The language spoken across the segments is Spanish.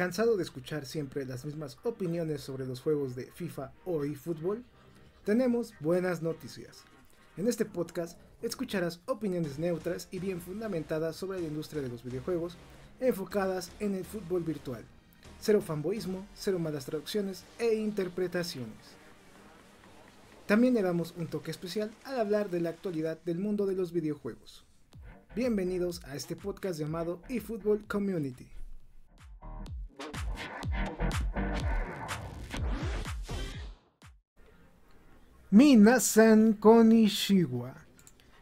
¿Cansado de escuchar siempre las mismas opiniones sobre los juegos de FIFA o eFootball? Tenemos buenas noticias. En este podcast escucharás opiniones neutras y bien fundamentadas sobre la industria de los videojuegos, enfocadas en el fútbol virtual. Cero fanboísmo, cero malas traducciones e interpretaciones. También le damos un toque especial al hablar de la actualidad del mundo de los videojuegos. Bienvenidos a este podcast llamado eFootball Community. Minasan Konishiwa.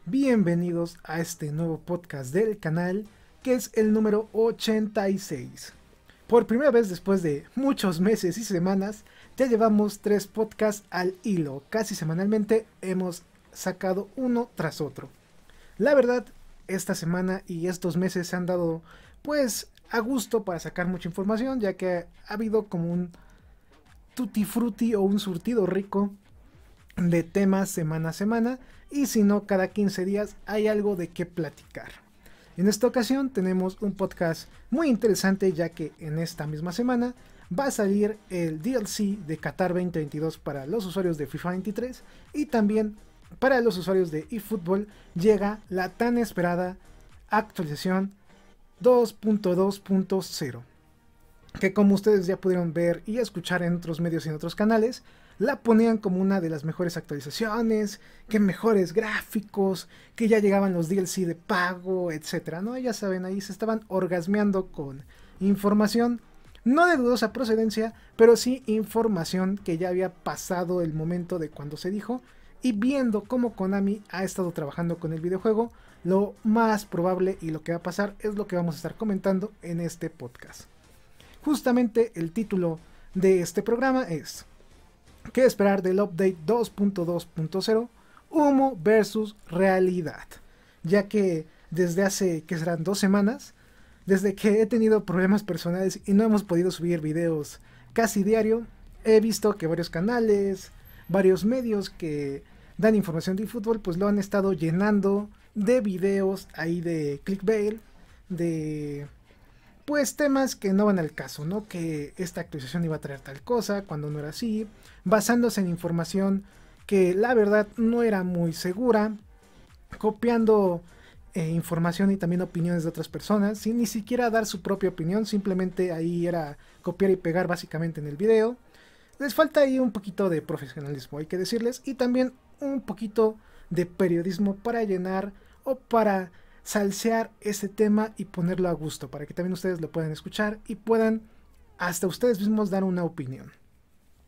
Bienvenidos a este nuevo podcast del canal, que es el número 86. Por primera vez después de muchos meses y semanas, ya llevamos tres podcasts al hilo. Casi semanalmente hemos sacado uno tras otro. La verdad, esta semana y estos meses se han dado pues a gusto para sacar mucha información, ya que ha habido como un tutti frutti o un surtido rico de temas semana a semana y si no cada 15 días hay algo de qué platicar. En esta ocasión tenemos un podcast muy interesante ya que en esta misma semana va a salir el DLC de Qatar 2022 para los usuarios de FIFA 23 y también para los usuarios de eFootball llega la tan esperada actualización 2.2.0 que como ustedes ya pudieron ver y escuchar en otros medios y en otros canales la ponían como una de las mejores actualizaciones, que mejores gráficos, que ya llegaban los DLC de pago, etcétera, ¿no? Ya saben, ahí se estaban orgasmeando con información no de dudosa procedencia, pero sí información que ya había pasado el momento de cuando se dijo y viendo cómo Konami ha estado trabajando con el videojuego, lo más probable y lo que va a pasar es lo que vamos a estar comentando en este podcast. Justamente el título de este programa es ¿Qué esperar del update 2.2.0 humo versus realidad? Ya que desde hace que serán dos semanas, desde que he tenido problemas personales y no hemos podido subir videos casi diario, he visto que varios canales, varios medios que dan información de fútbol, pues lo han estado llenando de videos ahí de clickbait, de pues temas que no van al caso, ¿no? Que esta actualización iba a traer tal cosa, cuando no era así, basándose en información que la verdad no era muy segura, copiando eh, información y también opiniones de otras personas, sin ni siquiera dar su propia opinión, simplemente ahí era copiar y pegar básicamente en el video. Les falta ahí un poquito de profesionalismo, hay que decirles, y también un poquito de periodismo para llenar o para salsear este tema y ponerlo a gusto, para que también ustedes lo puedan escuchar y puedan hasta ustedes mismos dar una opinión.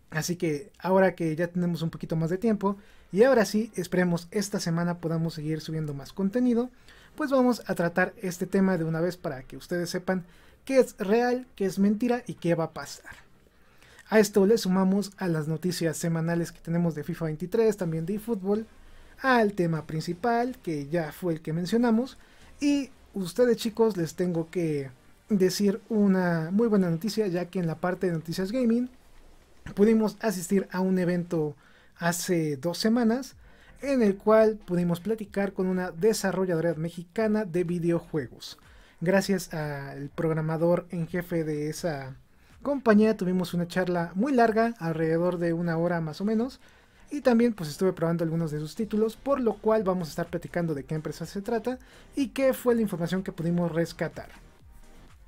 Así que ahora que ya tenemos un poquito más de tiempo, y ahora sí, esperemos esta semana podamos seguir subiendo más contenido, pues vamos a tratar este tema de una vez para que ustedes sepan qué es real, qué es mentira y qué va a pasar. A esto le sumamos a las noticias semanales que tenemos de FIFA 23, también de eFootball, al tema principal, que ya fue el que mencionamos. Y ustedes chicos les tengo que decir una muy buena noticia, ya que en la parte de noticias gaming pudimos asistir a un evento hace dos semanas en el cual pudimos platicar con una desarrolladora mexicana de videojuegos. Gracias al programador en jefe de esa compañía tuvimos una charla muy larga, alrededor de una hora más o menos, y también pues estuve probando algunos de sus títulos, por lo cual vamos a estar platicando de qué empresa se trata y qué fue la información que pudimos rescatar.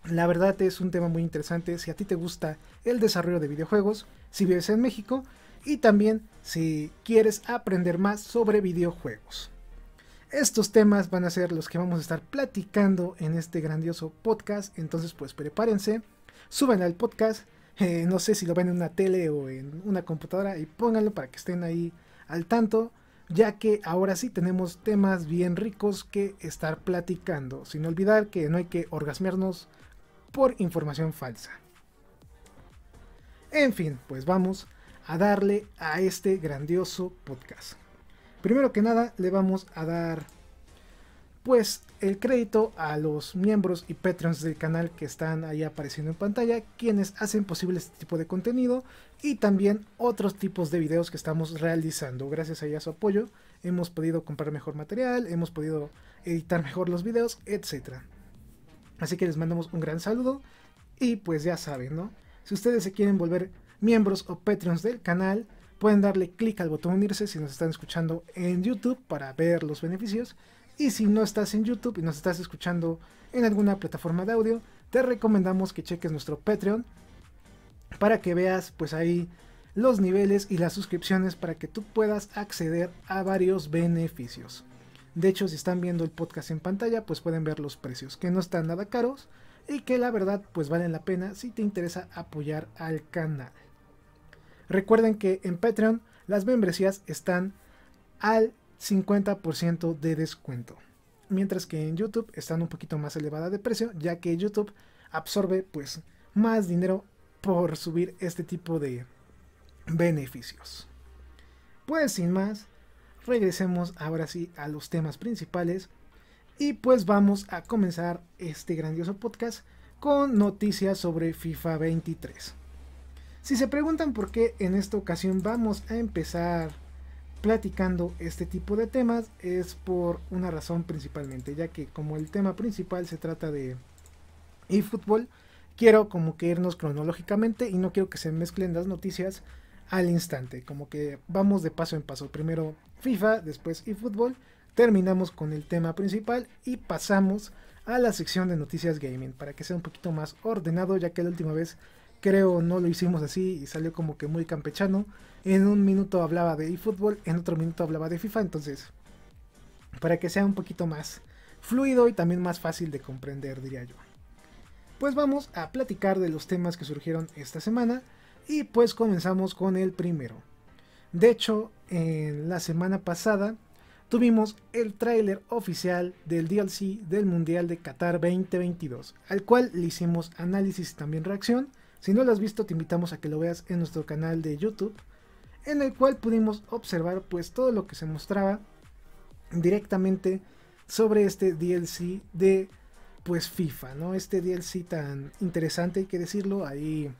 La verdad es un tema muy interesante si a ti te gusta el desarrollo de videojuegos, si vives en México y también si quieres aprender más sobre videojuegos. Estos temas van a ser los que vamos a estar platicando en este grandioso podcast, entonces pues prepárense, suben al podcast, eh, no sé si lo ven en una tele o en una computadora, y pónganlo para que estén ahí al tanto, ya que ahora sí tenemos temas bien ricos que estar platicando, sin olvidar que no hay que orgasmearnos por información falsa. En fin, pues vamos a darle a este grandioso podcast. Primero que nada, le vamos a dar pues el crédito a los miembros y patrons del canal que están ahí apareciendo en pantalla, quienes hacen posible este tipo de contenido y también otros tipos de videos que estamos realizando. Gracias a su apoyo hemos podido comprar mejor material, hemos podido editar mejor los videos, etc. Así que les mandamos un gran saludo y pues ya saben, ¿no? Si ustedes se quieren volver miembros o patrons del canal, pueden darle clic al botón unirse si nos están escuchando en YouTube para ver los beneficios y si no estás en YouTube y nos estás escuchando en alguna plataforma de audio, te recomendamos que cheques nuestro Patreon para que veas pues ahí los niveles y las suscripciones para que tú puedas acceder a varios beneficios. De hecho, si están viendo el podcast en pantalla, pues pueden ver los precios, que no están nada caros y que la verdad pues valen la pena si te interesa apoyar al canal. Recuerden que en Patreon las membresías están al 50% de descuento. Mientras que en YouTube están un poquito más elevada de precio, ya que YouTube absorbe pues más dinero por subir este tipo de beneficios. Pues sin más, regresemos ahora sí a los temas principales y pues vamos a comenzar este grandioso podcast con noticias sobre FIFA 23. Si se preguntan por qué en esta ocasión vamos a empezar platicando este tipo de temas es por una razón principalmente, ya que como el tema principal se trata de eFootball, quiero como que irnos cronológicamente y no quiero que se mezclen las noticias al instante, como que vamos de paso en paso, primero FIFA, después eFootball, terminamos con el tema principal y pasamos a la sección de noticias gaming para que sea un poquito más ordenado, ya que la última vez creo no lo hicimos así y salió como que muy campechano. En un minuto hablaba de eFootball, en otro minuto hablaba de FIFA, entonces, para que sea un poquito más fluido y también más fácil de comprender, diría yo. Pues vamos a platicar de los temas que surgieron esta semana y pues comenzamos con el primero. De hecho, en la semana pasada tuvimos el tráiler oficial del DLC del Mundial de Qatar 2022, al cual le hicimos análisis y también reacción. Si no lo has visto, te invitamos a que lo veas en nuestro canal de YouTube en el cual pudimos observar pues todo lo que se mostraba directamente sobre este DLC de pues FIFA, ¿no? Este DLC tan interesante, hay que decirlo, ahí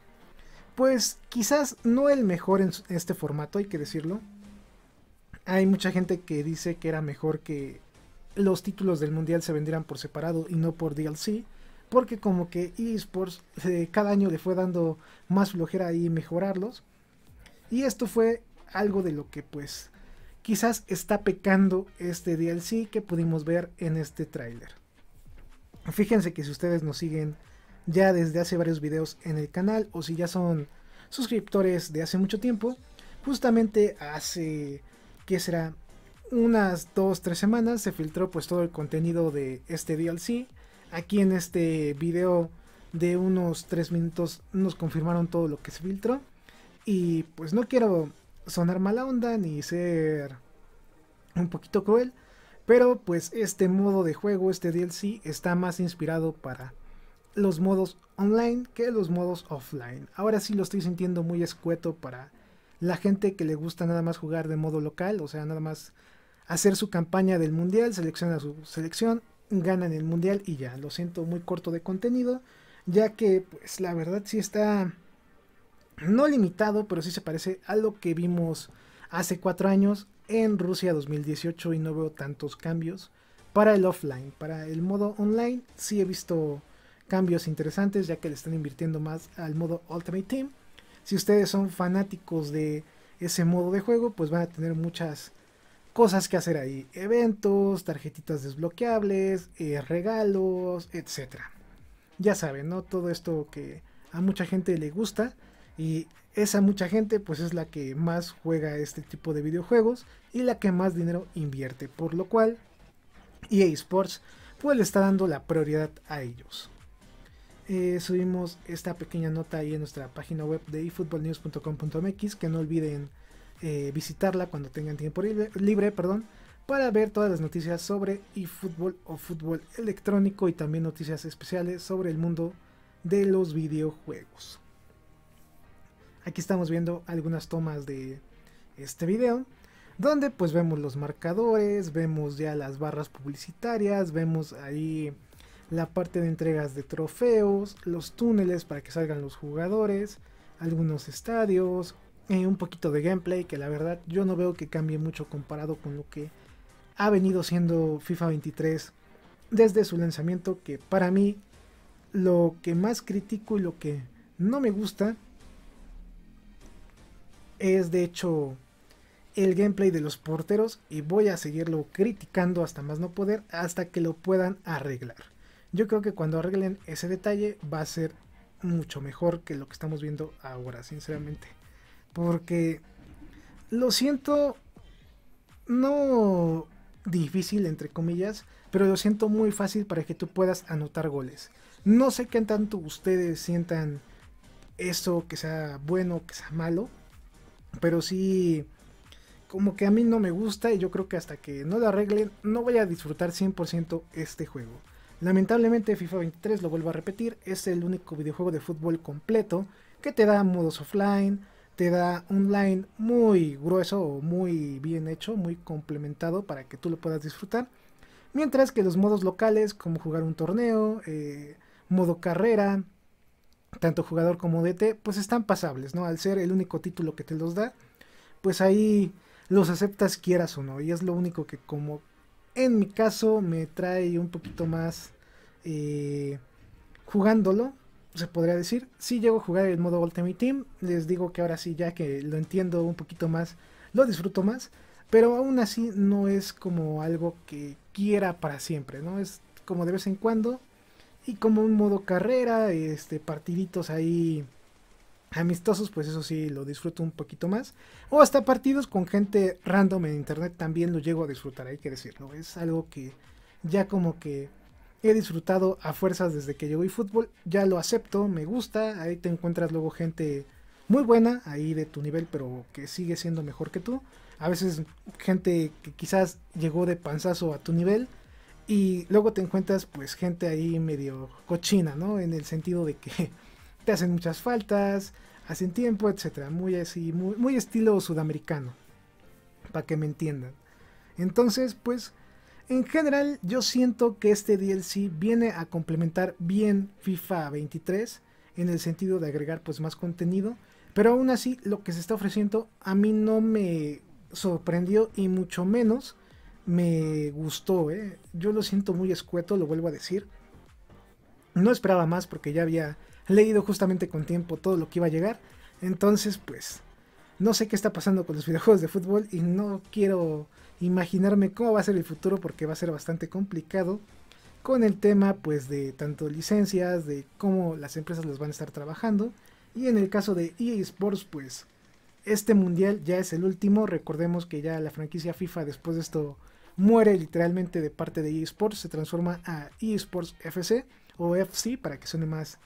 pues quizás no el mejor en este formato, hay que decirlo. Hay mucha gente que dice que era mejor que los títulos del mundial se vendieran por separado y no por DLC, porque como que eSports eh, cada año le fue dando más flojera y mejorarlos. Y esto fue algo de lo que pues quizás está pecando este DLC que pudimos ver en este tráiler. Fíjense que si ustedes nos siguen ya desde hace varios videos en el canal o si ya son suscriptores de hace mucho tiempo, justamente hace que será unas 2-3 semanas se filtró pues todo el contenido de este DLC. Aquí en este video de unos 3 minutos nos confirmaron todo lo que se filtró. Y pues no quiero sonar mala onda ni ser un poquito cruel, pero pues este modo de juego, este DLC, está más inspirado para los modos online que los modos offline. Ahora sí lo estoy sintiendo muy escueto para la gente que le gusta nada más jugar de modo local, o sea, nada más hacer su campaña del mundial, selecciona su selección, ganan el mundial y ya. Lo siento muy corto de contenido, ya que pues la verdad sí está no limitado, pero sí se parece a lo que vimos hace cuatro años en Rusia 2018 y no veo tantos cambios. Para el offline, para el modo online, sí he visto cambios interesantes ya que le están invirtiendo más al modo Ultimate Team. Si ustedes son fanáticos de ese modo de juego, pues van a tener muchas cosas que hacer ahí. Eventos, tarjetitas desbloqueables, eh, regalos, etc. Ya saben, ¿no? Todo esto que a mucha gente le gusta. Y esa mucha gente pues es la que más juega este tipo de videojuegos y la que más dinero invierte, por lo cual EA Sports pues le está dando la prioridad a ellos. Eh, subimos esta pequeña nota ahí en nuestra página web de efootballnews.com.mx que no olviden eh, visitarla cuando tengan tiempo libre, perdón, para ver todas las noticias sobre eFootball o fútbol electrónico y también noticias especiales sobre el mundo de los videojuegos. Aquí estamos viendo algunas tomas de este video donde pues vemos los marcadores, vemos ya las barras publicitarias, vemos ahí la parte de entregas de trofeos, los túneles para que salgan los jugadores, algunos estadios, eh, un poquito de gameplay que la verdad yo no veo que cambie mucho comparado con lo que ha venido siendo FIFA 23 desde su lanzamiento que para mí lo que más critico y lo que no me gusta es de hecho el gameplay de los porteros y voy a seguirlo criticando hasta más no poder hasta que lo puedan arreglar. Yo creo que cuando arreglen ese detalle va a ser mucho mejor que lo que estamos viendo ahora, sinceramente. Porque lo siento no difícil entre comillas, pero lo siento muy fácil para que tú puedas anotar goles. No sé qué tanto ustedes sientan eso que sea bueno, que sea malo, pero sí, como que a mí no me gusta y yo creo que hasta que no lo arreglen no voy a disfrutar 100% este juego. Lamentablemente FIFA 23, lo vuelvo a repetir, es el único videojuego de fútbol completo que te da modos offline, te da un line muy grueso o muy bien hecho, muy complementado para que tú lo puedas disfrutar. Mientras que los modos locales como jugar un torneo, eh, modo carrera, tanto jugador como DT, pues están pasables, ¿no? Al ser el único título que te los da, pues ahí los aceptas quieras o no. Y es lo único que como en mi caso me trae un poquito más eh, jugándolo, se podría decir. Si sí llego a jugar el modo Ultimate Team, les digo que ahora sí, ya que lo entiendo un poquito más, lo disfruto más. Pero aún así no es como algo que quiera para siempre, ¿no? Es como de vez en cuando y como un modo carrera, este, partiditos ahí amistosos, pues eso sí lo disfruto un poquito más. O hasta partidos con gente random en internet también lo llego a disfrutar, hay que decirlo. Es algo que ya como que he disfrutado a fuerzas desde que llegó y fútbol. Ya lo acepto, me gusta. Ahí te encuentras luego gente muy buena, ahí de tu nivel, pero que sigue siendo mejor que tú. A veces gente que quizás llegó de panzazo a tu nivel y luego te encuentras pues gente ahí medio cochina, ¿no? En el sentido de que te hacen muchas faltas, hacen tiempo, etcétera. Muy así, muy, muy estilo sudamericano. Para que me entiendan. Entonces, pues, en general yo siento que este DLC viene a complementar bien FIFA 23 en el sentido de agregar pues más contenido, pero aún así lo que se está ofreciendo a mí no me sorprendió y mucho menos me gustó, ¿eh? yo lo siento muy escueto, lo vuelvo a decir. No esperaba más porque ya había leído justamente con tiempo todo lo que iba a llegar. Entonces, pues, no sé qué está pasando con los videojuegos de fútbol y no quiero imaginarme cómo va a ser el futuro porque va a ser bastante complicado con el tema, pues, de tanto licencias, de cómo las empresas las van a estar trabajando. Y en el caso de EA Sports, pues, este mundial ya es el último. Recordemos que ya la franquicia FIFA después de esto muere literalmente de parte de eSports, se transforma a eSports FC o FC para que suene más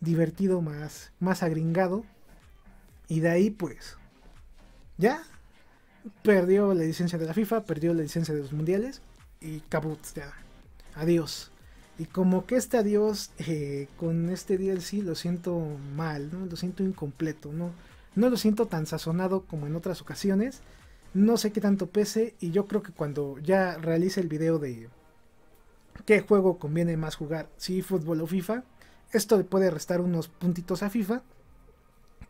divertido, más, más agringado. Y de ahí pues ya perdió la licencia de la FIFA, perdió la licencia de los mundiales y cabut, ya. Adiós. Y como que este adiós eh, con este DLC lo siento mal, ¿no? lo siento incompleto, ¿no? no lo siento tan sazonado como en otras ocasiones. No sé qué tanto pese y yo creo que cuando ya realice el video de qué juego conviene más jugar, si fútbol o FIFA, esto le puede restar unos puntitos a FIFA.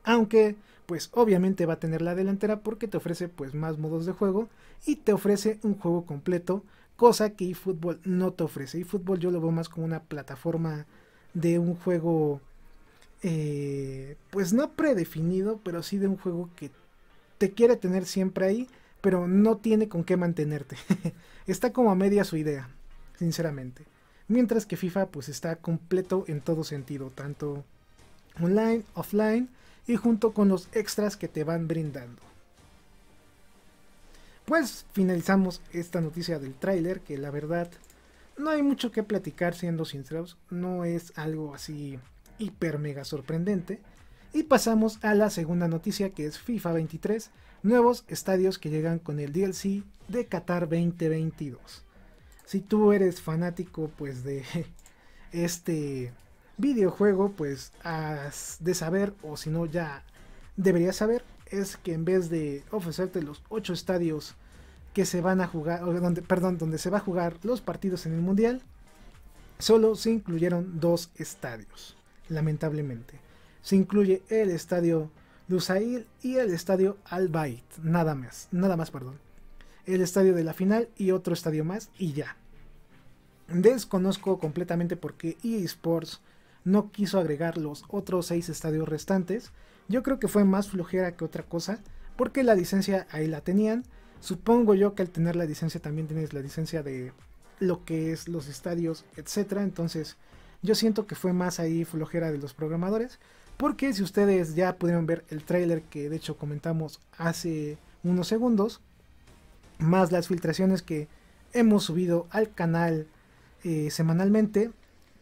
Aunque pues obviamente va a tener la delantera porque te ofrece pues más modos de juego y te ofrece un juego completo, cosa que eFootball no te ofrece. eFootball yo lo veo más como una plataforma de un juego eh, pues no predefinido, pero sí de un juego que te quiere tener siempre ahí, pero no tiene con qué mantenerte. está como a media su idea, sinceramente. Mientras que FIFA pues está completo en todo sentido, tanto online, offline y junto con los extras que te van brindando. Pues finalizamos esta noticia del tráiler que la verdad no hay mucho que platicar siendo sinceros, no es algo así hiper mega sorprendente. Y pasamos a la segunda noticia que es FIFA 23, nuevos estadios que llegan con el DLC de Qatar 2022. Si tú eres fanático pues de este videojuego, pues has de saber o si no ya deberías saber es que en vez de ofrecerte los 8 estadios que se van a jugar, donde, perdón, donde se va a jugar los partidos en el mundial, solo se incluyeron dos estadios, lamentablemente se incluye el estadio Lusail y el estadio Al Bayt, nada más, nada más, perdón. El estadio de la final y otro estadio más y ya. Desconozco completamente por qué eSports no quiso agregar los otros seis estadios restantes. Yo creo que fue más flojera que otra cosa, porque la licencia ahí la tenían. Supongo yo que al tener la licencia también tienes la licencia de lo que es los estadios, etcétera. Entonces, yo siento que fue más ahí flojera de los programadores. Porque si ustedes ya pudieron ver el trailer que de hecho comentamos hace unos segundos, más las filtraciones que hemos subido al canal eh, semanalmente,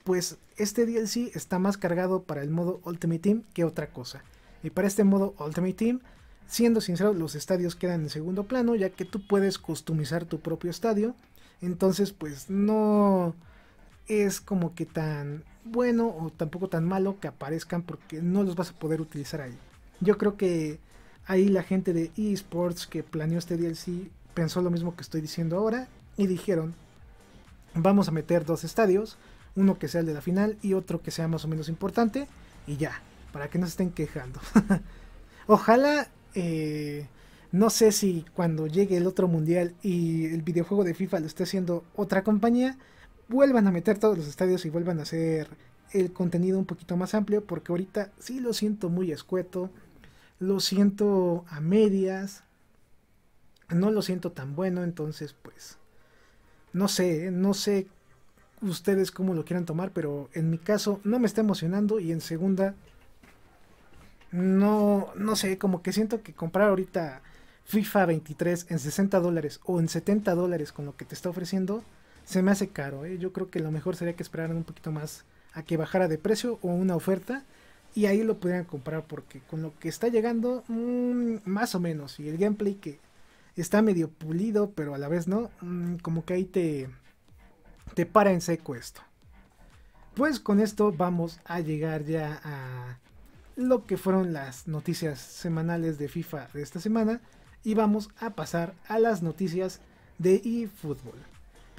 pues este DLC está más cargado para el modo Ultimate Team que otra cosa. Y para este modo Ultimate Team, siendo sinceros, los estadios quedan en segundo plano, ya que tú puedes customizar tu propio estadio. Entonces, pues no es como que tan bueno o tampoco tan malo que aparezcan porque no los vas a poder utilizar ahí. Yo creo que ahí la gente de eSports que planeó este DLC pensó lo mismo que estoy diciendo ahora y dijeron, vamos a meter dos estadios, uno que sea el de la final y otro que sea más o menos importante y ya, para que no se estén quejando. Ojalá, eh, no sé si cuando llegue el otro mundial y el videojuego de FIFA lo esté haciendo otra compañía, vuelvan a meter todos los estadios y vuelvan a hacer el contenido un poquito más amplio, porque ahorita sí lo siento muy escueto, lo siento a medias, no lo siento tan bueno, entonces pues no sé, no sé ustedes cómo lo quieran tomar, pero en mi caso no me está emocionando y en segunda no no sé, como que siento que comprar ahorita FIFA 23 en 60 dólares o en 70 dólares con lo que te está ofreciendo se me hace caro. ¿eh? Yo creo que lo mejor sería que esperaran un poquito más a que bajara de precio o una oferta y ahí lo pudieran comprar porque con lo que está llegando mm, más o menos y el gameplay que está medio pulido pero a la vez no mm, como que ahí te te para en seco esto pues con esto vamos a llegar ya a lo que fueron las noticias semanales de FIFA de esta semana y vamos a pasar a las noticias de eFootball.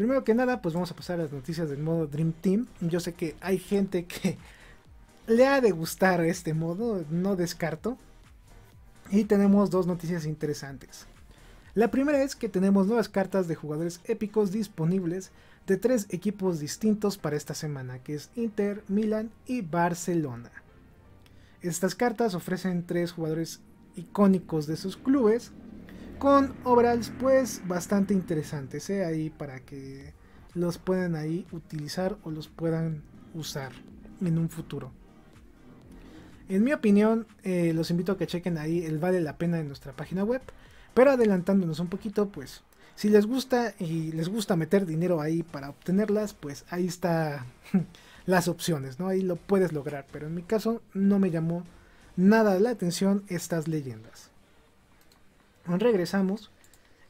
Primero que nada, pues vamos a pasar a las noticias del modo Dream Team. Yo sé que hay gente que le ha de gustar este modo, no descarto. Y tenemos dos noticias interesantes. La primera es que tenemos nuevas cartas de jugadores épicos disponibles de tres equipos distintos para esta semana, que es Inter, Milan y Barcelona. Estas cartas ofrecen tres jugadores icónicos de sus clubes con obras pues bastante interesantes eh, ahí para que los puedan ahí utilizar o los puedan usar en un futuro. En mi opinión, eh, los invito a que chequen ahí el vale la pena en nuestra página web. Pero adelantándonos un poquito, pues si les gusta y les gusta meter dinero ahí para obtenerlas, pues ahí está las opciones, ¿no? Ahí lo puedes lograr. Pero en mi caso no me llamó nada la atención estas leyendas regresamos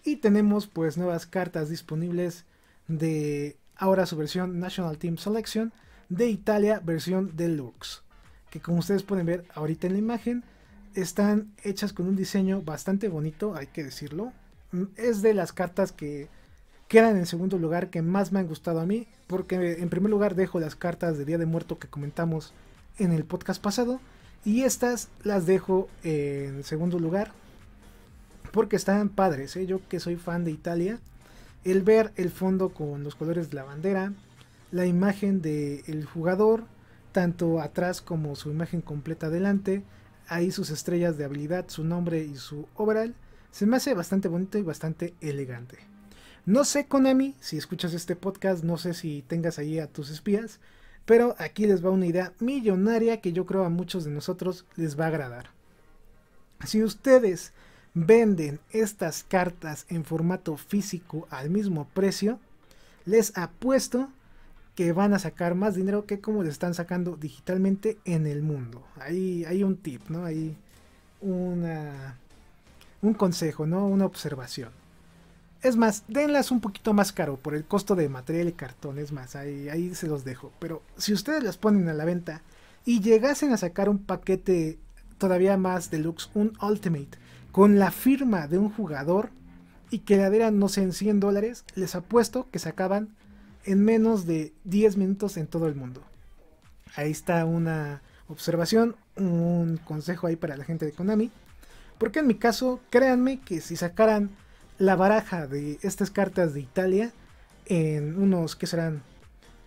y tenemos pues nuevas cartas disponibles de ahora su versión National Team Selection de Italia versión deluxe que como ustedes pueden ver ahorita en la imagen están hechas con un diseño bastante bonito hay que decirlo mm, es de las cartas que quedan en segundo lugar que más me han gustado a mí porque en primer lugar dejo las cartas de Día de Muerto que comentamos en el podcast pasado y estas las dejo en segundo lugar porque están padres. ¿eh? Yo que soy fan de Italia, el ver el fondo con los colores de la bandera, la imagen del jugador, tanto atrás como su imagen completa adelante, ahí sus estrellas de habilidad, su nombre y su overall, se me hace bastante bonito y bastante elegante. No sé, Konami, si escuchas este podcast, no sé si tengas ahí a tus espías, pero aquí les va una idea millonaria que yo creo a muchos de nosotros les va a agradar. Si ustedes venden estas cartas en formato físico al mismo precio, les apuesto que van a sacar más dinero que como le están sacando digitalmente en el mundo. Ahí hay un tip, ¿no? Hay una, un consejo, ¿no? Una observación. Es más, denlas un poquito más caro por el costo de material y cartón. Es más, ahí, ahí se los dejo. Pero si ustedes las ponen a la venta y llegasen a sacar un paquete todavía más deluxe, un Ultimate, con la firma de un jugador y que la no sé, en 100 dólares, les apuesto que se acaban en menos de 10 minutos en todo el mundo. Ahí está una observación, un consejo ahí para la gente de Konami. Porque en mi caso, créanme que si sacaran la baraja de estas cartas de Italia, en unos que serán,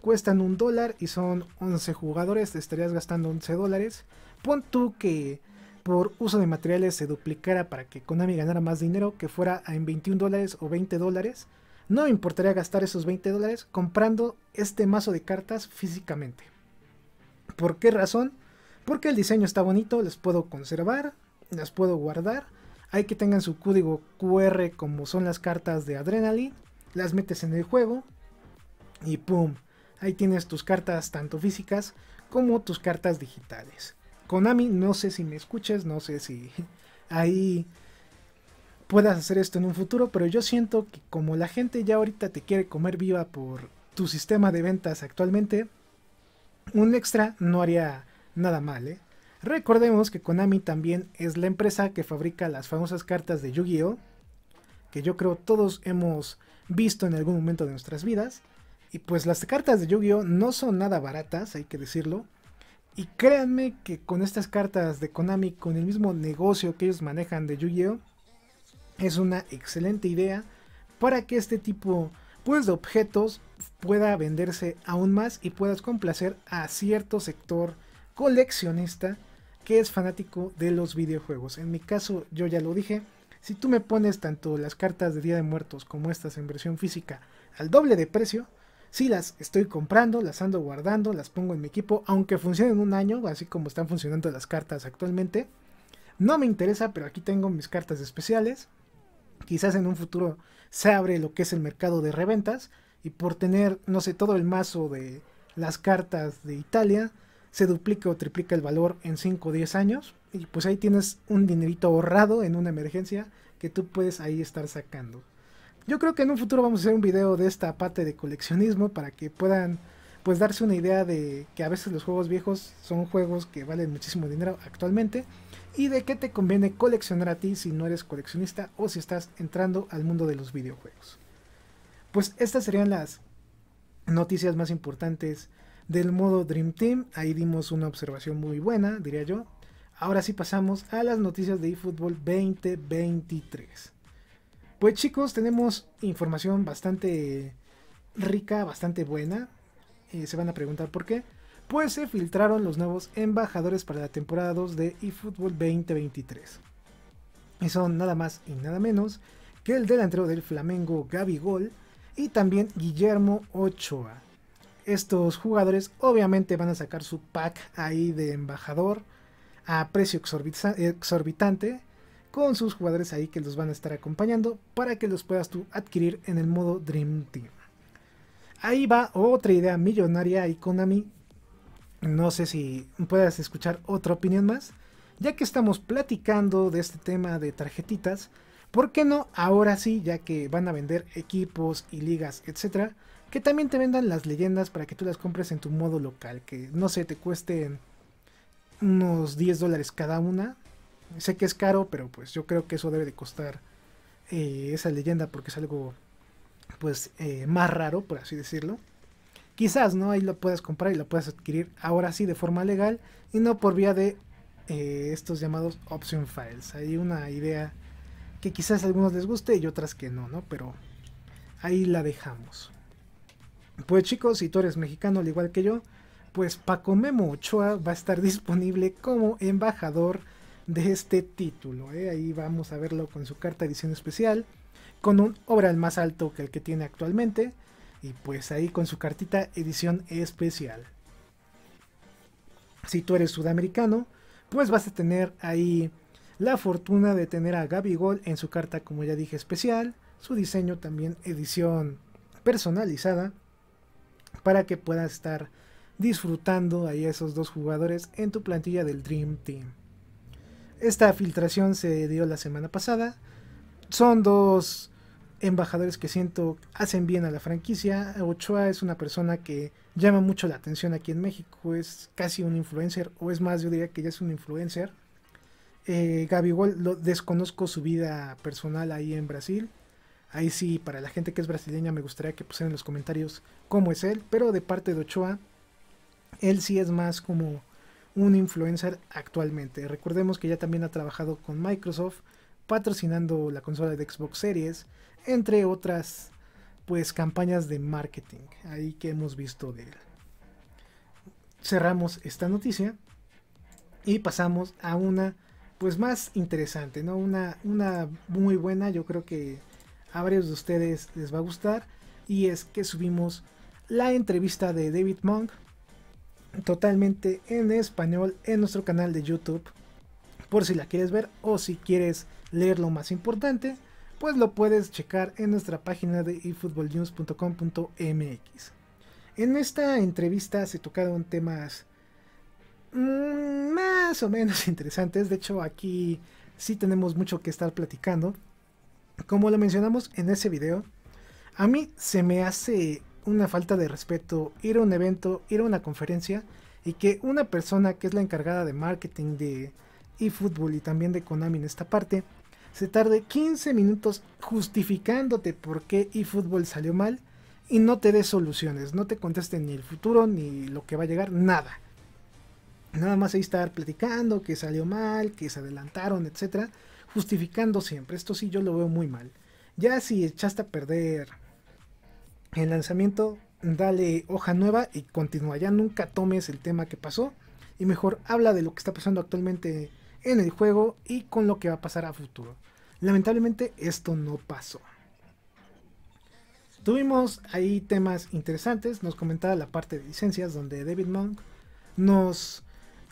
cuestan un dólar y son 11 jugadores, estarías gastando 11 dólares. Pon tú que por uso de materiales se duplicara para que Konami ganara más dinero, que fuera en 21 dólares o 20 dólares, no me importaría gastar esos 20 dólares comprando este mazo de cartas físicamente. ¿Por qué razón? Porque el diseño está bonito, las puedo conservar, las puedo guardar. Hay que tengan su código QR como son las cartas de Adrenaline. Las metes en el juego y ¡pum! Ahí tienes tus cartas tanto físicas como tus cartas digitales. Konami, no sé si me escuches, no sé si ahí puedas hacer esto en un futuro, pero yo siento que como la gente ya ahorita te quiere comer viva por tu sistema de ventas actualmente, un extra no haría nada mal, ¿eh? Recordemos que Konami también es la empresa que fabrica las famosas cartas de Yu-Gi-Oh! que yo creo todos hemos visto en algún momento de nuestras vidas. Y pues las cartas de Yu-Gi-Oh! no son nada baratas, hay que decirlo. Y créanme que con estas cartas de Konami, con el mismo negocio que ellos manejan de Yu-Gi-Oh, es una excelente idea para que este tipo pues, de objetos pueda venderse aún más y puedas complacer a cierto sector coleccionista que es fanático de los videojuegos. En mi caso, yo ya lo dije, si tú me pones tanto las cartas de Día de Muertos como estas en versión física al doble de precio, si las estoy comprando, las ando guardando, las pongo en mi equipo, aunque funcionen un año, así como están funcionando las cartas actualmente. No me interesa, pero aquí tengo mis cartas especiales. Quizás en un futuro se abre lo que es el mercado de reventas y por tener, no sé, todo el mazo de las cartas de Italia, se duplica o triplica el valor en 5 o 10 años y pues ahí tienes un dinerito ahorrado en una emergencia que tú puedes ahí estar sacando. Yo creo que en un futuro vamos a hacer un video de esta parte de coleccionismo para que puedan pues darse una idea de que a veces los juegos viejos son juegos que valen muchísimo dinero actualmente y de qué te conviene coleccionar a ti si no eres coleccionista o si estás entrando al mundo de los videojuegos. Pues estas serían las noticias más importantes del modo Dream Team. Ahí dimos una observación muy buena, diría yo. Ahora sí pasamos a las noticias de eFootball 2023. Pues chicos, tenemos información bastante rica, bastante buena. y eh, se van a preguntar por qué. Pues se filtraron los nuevos embajadores para la temporada 2 de eFootball 2023. Y son nada más y nada menos que el delantero del Flamengo Gabigol y también Guillermo Ochoa. Estos jugadores obviamente van a sacar su pack ahí de embajador a precio exorbitante con sus jugadores ahí que los van a estar acompañando para que los puedas tú adquirir en el modo Dream Team. Ahí va otra idea millonaria y Konami. No sé si puedas escuchar otra opinión más. Ya que estamos platicando de este tema de tarjetitas, ¿por qué no ahora sí, ya que van a vender equipos y ligas, etcétera, que también te vendan las leyendas para que tú las compres en tu modo local? Que no sé, te cuesten unos 10 dólares cada una, Sé que es caro, pero pues yo creo que eso debe de costar eh, esa leyenda porque es algo pues eh, más raro, por así decirlo. Quizás, ¿no? Ahí lo puedas comprar y lo puedas adquirir ahora sí de forma legal y no por vía de eh, estos llamados option files. Hay una idea que quizás a algunos les guste y otras que no, ¿no? Pero ahí la dejamos. Pues chicos, si tú eres mexicano al igual que yo, pues Paco Memo Ochoa va a estar disponible como embajador de este título. ¿eh? Ahí vamos a verlo con su carta edición especial, con un obral más alto que el que tiene actualmente, y pues ahí con su cartita edición especial. Si tú eres sudamericano, pues vas a tener ahí la fortuna de tener a Gabigol en su carta, como ya dije, especial, su diseño también edición personalizada, para que puedas estar disfrutando ahí a esos dos jugadores en tu plantilla del Dream Team. Esta filtración se dio la semana pasada. Son dos embajadores que siento hacen bien a la franquicia. Ochoa es una persona que llama mucho la atención aquí en México. Es casi un influencer, o es más, yo diría que ya es un influencer. Eh, Gaby Wall, lo, desconozco su vida personal ahí en Brasil. Ahí sí, para la gente que es brasileña, me gustaría que pusieran en los comentarios cómo es él. Pero de parte de Ochoa, él sí es más como un influencer actualmente. Recordemos que ya también ha trabajado con Microsoft patrocinando la consola de Xbox Series, entre otras pues campañas de marketing ahí que hemos visto de él. Cerramos esta noticia y pasamos a una pues más interesante, ¿no? Una, una muy buena, yo creo que a varios de ustedes les va a gustar y es que subimos la entrevista de David Monk totalmente en español en nuestro canal de YouTube. Por si la quieres ver o si quieres leer lo más importante, pues lo puedes checar en nuestra página de efootballnews.com.mx. En esta entrevista se tocaron temas mm, más o menos interesantes. De hecho, aquí sí tenemos mucho que estar platicando. Como lo mencionamos en ese video, a mí se me hace una falta de respeto ir a un evento, ir a una conferencia y que una persona que es la encargada de marketing de eFootball y también de Konami en esta parte se tarde 15 minutos justificándote por qué eFootball salió mal y no te dé soluciones, no te conteste ni el futuro ni lo que va a llegar, nada. Nada más ahí estar platicando que salió mal, que se adelantaron, etcétera, justificando siempre. Esto sí yo lo veo muy mal. Ya si echaste a perder el lanzamiento, dale hoja nueva y continúa. Ya nunca tomes el tema que pasó y mejor habla de lo que está pasando actualmente en el juego y con lo que va a pasar a futuro. Lamentablemente esto no pasó. Tuvimos ahí temas interesantes, nos comentaba la parte de licencias donde David Monk nos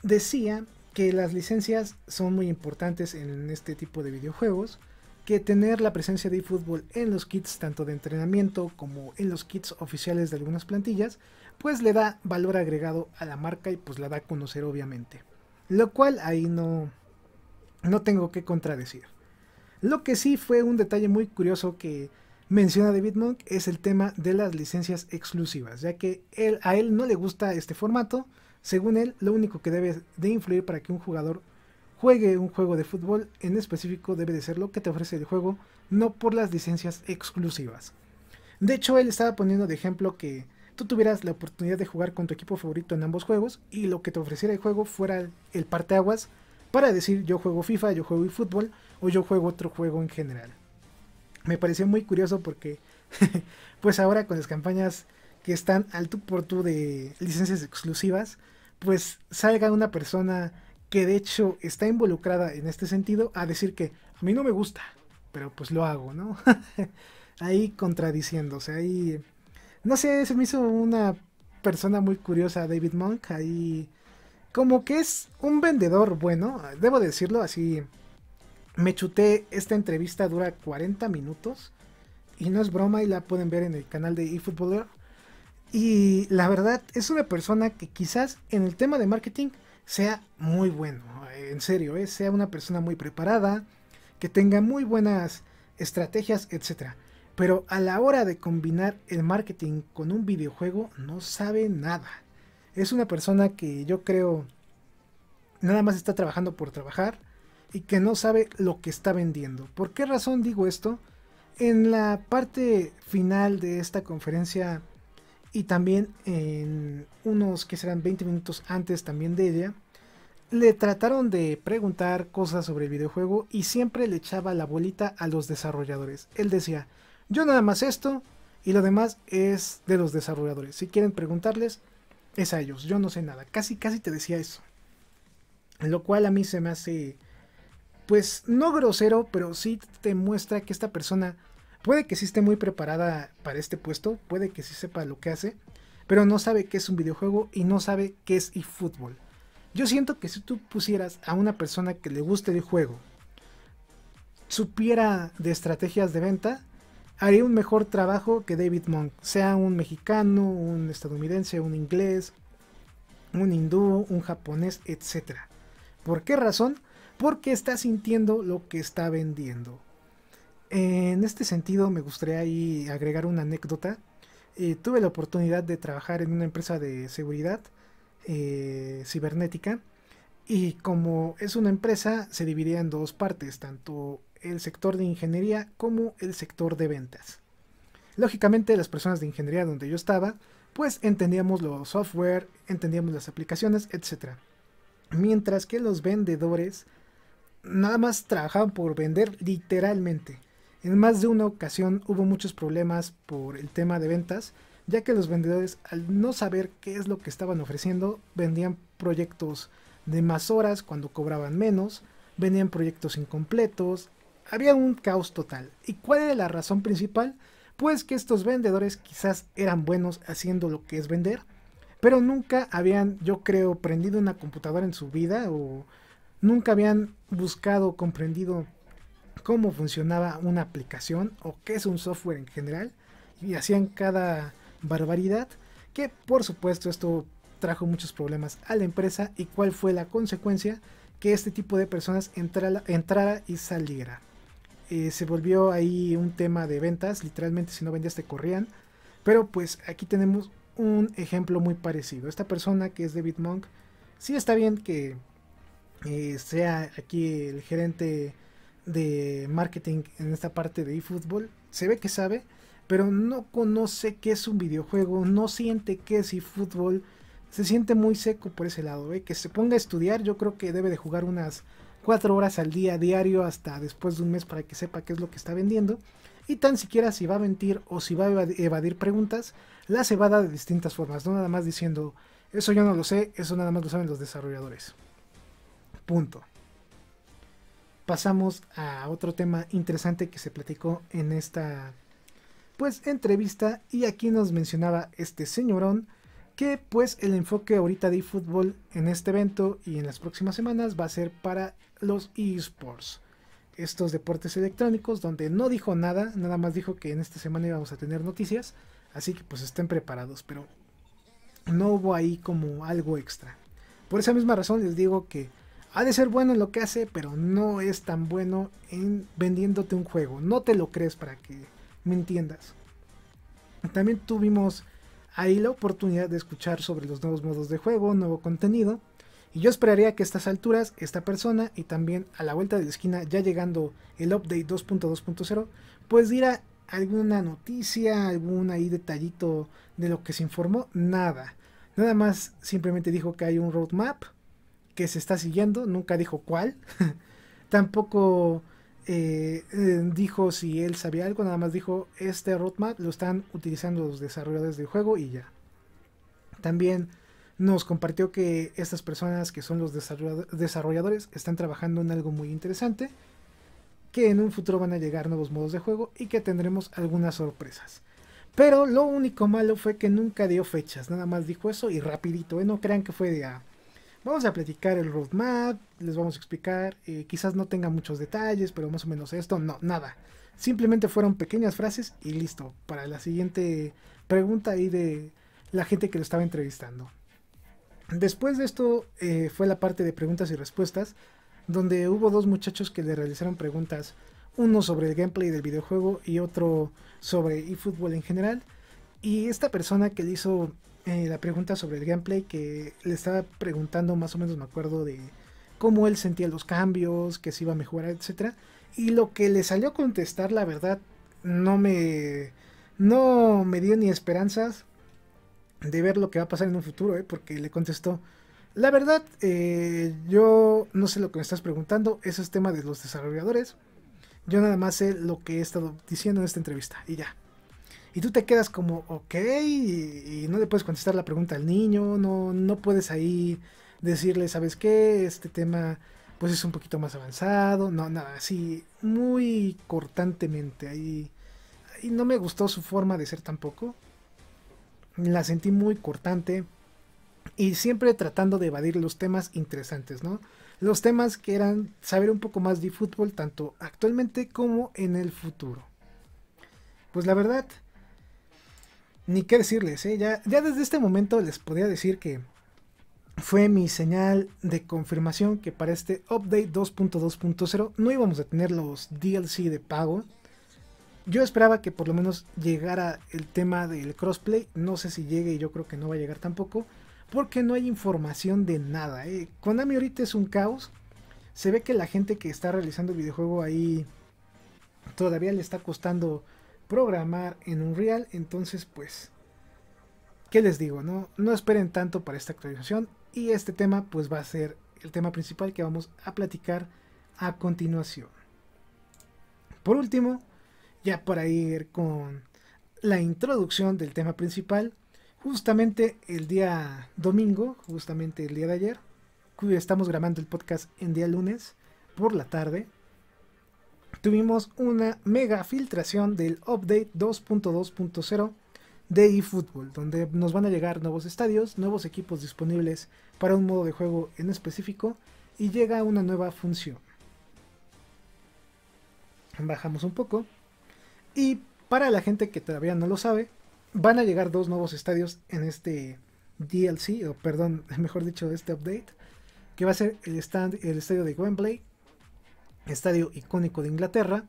decía que las licencias son muy importantes en este tipo de videojuegos que tener la presencia de eFootball en los kits tanto de entrenamiento como en los kits oficiales de algunas plantillas, pues le da valor agregado a la marca y pues la da a conocer obviamente. Lo cual ahí no, no tengo que contradecir. Lo que sí fue un detalle muy curioso que menciona David Monk es el tema de las licencias exclusivas, ya que a él no le gusta este formato. Según él, lo único que debe de influir para que un jugador juegue un juego de fútbol en específico debe de ser lo que te ofrece el juego, no por las licencias exclusivas. De hecho, él estaba poniendo de ejemplo que tú tuvieras la oportunidad de jugar con tu equipo favorito en ambos juegos y lo que te ofreciera el juego fuera el parteaguas para decir yo juego FIFA, yo juego fútbol o yo juego otro juego en general. Me pareció muy curioso porque pues ahora con las campañas que están al tú por tú de licencias exclusivas, pues salga una persona que de hecho está involucrada en este sentido a decir que a mí no me gusta, pero pues lo hago, ¿no? ahí contradiciéndose, ahí... No sé, se me hizo una persona muy curiosa, David Monk, ahí... Como que es un vendedor bueno, debo decirlo así. Me chuté esta entrevista, dura 40 minutos. Y no es broma y la pueden ver en el canal de eFootballer. Y la verdad es una persona que quizás en el tema de marketing sea muy bueno, eh, en serio, eh, sea una persona muy preparada, que tenga muy buenas estrategias, etc. Pero a la hora de combinar el marketing con un videojuego no sabe nada. Es una persona que yo creo nada más está trabajando por trabajar y que no sabe lo que está vendiendo. ¿Por qué razón digo esto? En la parte final de esta conferencia y también en unos que serán 20 minutos antes también de ella, le trataron de preguntar cosas sobre el videojuego y siempre le echaba la bolita a los desarrolladores. Él decía, yo nada más esto y lo demás es de los desarrolladores. Si quieren preguntarles, es a ellos. Yo no sé nada. Casi, casi te decía eso. Lo cual a mí se me hace, pues no grosero, pero sí te muestra que esta persona Puede que sí esté muy preparada para este puesto, puede que sí sepa lo que hace, pero no sabe qué es un videojuego y no sabe qué es eFootball. Yo siento que si tú pusieras a una persona que le guste el juego, supiera de estrategias de venta, haría un mejor trabajo que David Monk, sea un mexicano, un estadounidense, un inglés, un hindú, un japonés, etc. ¿Por qué razón? Porque está sintiendo lo que está vendiendo. Eh, en este sentido, me gustaría ahí agregar una anécdota. Eh, tuve la oportunidad de trabajar en una empresa de seguridad eh, cibernética y como es una empresa, se dividía en dos partes, tanto el sector de ingeniería como el sector de ventas. Lógicamente, las personas de ingeniería donde yo estaba, pues entendíamos los software, entendíamos las aplicaciones, etc. Mientras que los vendedores nada más trabajaban por vender literalmente. En más de una ocasión hubo muchos problemas por el tema de ventas, ya que los vendedores al no saber qué es lo que estaban ofreciendo, vendían proyectos de más horas cuando cobraban menos, vendían proyectos incompletos, había un caos total. ¿Y cuál era la razón principal? Pues que estos vendedores quizás eran buenos haciendo lo que es vender, pero nunca habían, yo creo, prendido una computadora en su vida o nunca habían buscado, comprendido cómo funcionaba una aplicación o qué es un software en general y hacían cada barbaridad que por supuesto esto trajo muchos problemas a la empresa y cuál fue la consecuencia que este tipo de personas entrara, y saliera. Eh, se volvió ahí un tema de ventas, literalmente si no vendías te corrían, pero pues aquí tenemos un ejemplo muy parecido. Esta persona que es David Monk, sí está bien que eh, sea aquí el gerente de marketing en esta parte de eFootball. Se ve que sabe, pero no conoce que es un videojuego, no siente qué es eFootball. Se siente muy seco por ese lado. ¿eh? Que se ponga a estudiar, yo creo que debe de jugar unas 4 horas al día diario hasta después de un mes para que sepa qué es lo que está vendiendo. Y tan siquiera si va a mentir o si va a evadir preguntas, las evada de distintas formas, no nada más diciendo, eso yo no lo sé, eso nada más lo saben los desarrolladores. Punto pasamos a otro tema interesante que se platicó en esta pues entrevista y aquí nos mencionaba este señorón que pues el enfoque ahorita de eFootball en este evento y en las próximas semanas va a ser para los esports. Estos deportes electrónicos donde no dijo nada, nada más dijo que en esta semana íbamos a tener noticias, así que pues estén preparados, pero no hubo ahí como algo extra. Por esa misma razón les digo que ha de ser bueno en lo que hace, pero no es tan bueno en vendiéndote un juego. No te lo crees para que me entiendas. También tuvimos ahí la oportunidad de escuchar sobre los nuevos modos de juego, nuevo contenido. Y yo esperaría que a estas alturas esta persona y también a la vuelta de la esquina ya llegando el update 2.2.0 pues diera alguna noticia, algún ahí detallito de lo que se informó. Nada. Nada más simplemente dijo que hay un roadmap que se está siguiendo, nunca dijo cuál, tampoco eh, eh, dijo si él sabía algo, nada más dijo este roadmap lo están utilizando los desarrolladores del juego y ya. También nos compartió que estas personas que son los desarrolladores están trabajando en algo muy interesante, que en un futuro van a llegar nuevos modos de juego y que tendremos algunas sorpresas. Pero lo único malo fue que nunca dio fechas, nada más dijo eso y rapidito, ¿eh? no crean que fue de... a ah, Vamos a platicar el roadmap, les vamos a explicar, eh, quizás no tenga muchos detalles, pero más o menos esto, no, nada. Simplemente fueron pequeñas frases y listo, para la siguiente pregunta ahí de la gente que lo estaba entrevistando. Después de esto eh, fue la parte de preguntas y respuestas, donde hubo dos muchachos que le realizaron preguntas, uno sobre el gameplay del videojuego y otro sobre eFootball en general. Y esta persona que le hizo eh, la pregunta sobre el gameplay que le estaba preguntando más o menos me acuerdo de cómo él sentía los cambios, que se iba a mejorar, etcétera. Y lo que le salió a contestar, la verdad, no me no me dio ni esperanzas de ver lo que va a pasar en un futuro, ¿eh? porque le contestó, la verdad, eh, yo no sé lo que me estás preguntando, eso es tema de los desarrolladores, yo nada más sé lo que he estado diciendo en esta entrevista y ya. Y tú te quedas como, ok, y, no le puedes contestar la pregunta al niño, no, no puedes ahí decirle, ¿sabes qué? Este tema pues es un poquito más avanzado, no, nada, así muy cortantemente. Ahí, ahí no me gustó su forma de ser tampoco. La sentí muy cortante y siempre tratando de evadir los temas interesantes, ¿no? Los temas que eran saber un poco más de fútbol, tanto actualmente como en el futuro. Pues la verdad, ni qué decirles, ¿eh? ya, desde este momento les podía decir que fue mi señal de confirmación que para este update 2.2.0 no íbamos a tener los DLC de pago. Yo esperaba que por lo menos llegara el tema del crossplay, no sé si llegue y yo creo que no va a llegar tampoco, porque no hay información de nada. ¿eh? Konami ahorita es un caos, se ve que la gente que está realizando el videojuego ahí todavía le está costando programar en Unreal. Entonces, pues, ¿qué les digo? No, no esperen tanto para esta actualización. Y este tema, pues, va a ser el tema principal que vamos a platicar a continuación. Por último, ya para ir con la introducción del tema principal, justamente el día domingo, justamente el día de ayer, estamos grabando el podcast en día lunes por la tarde tuvimos una mega filtración del update 2.2.0 de eFootball, donde nos van a llegar nuevos estadios, nuevos equipos disponibles para un modo de juego en específico y llega una nueva función. Bajamos un poco. Y para la gente que todavía no lo sabe, van a llegar dos nuevos estadios en este DLC, o perdón, mejor dicho, este update, que va a ser el, estadio de Wembley estadio icónico de Inglaterra,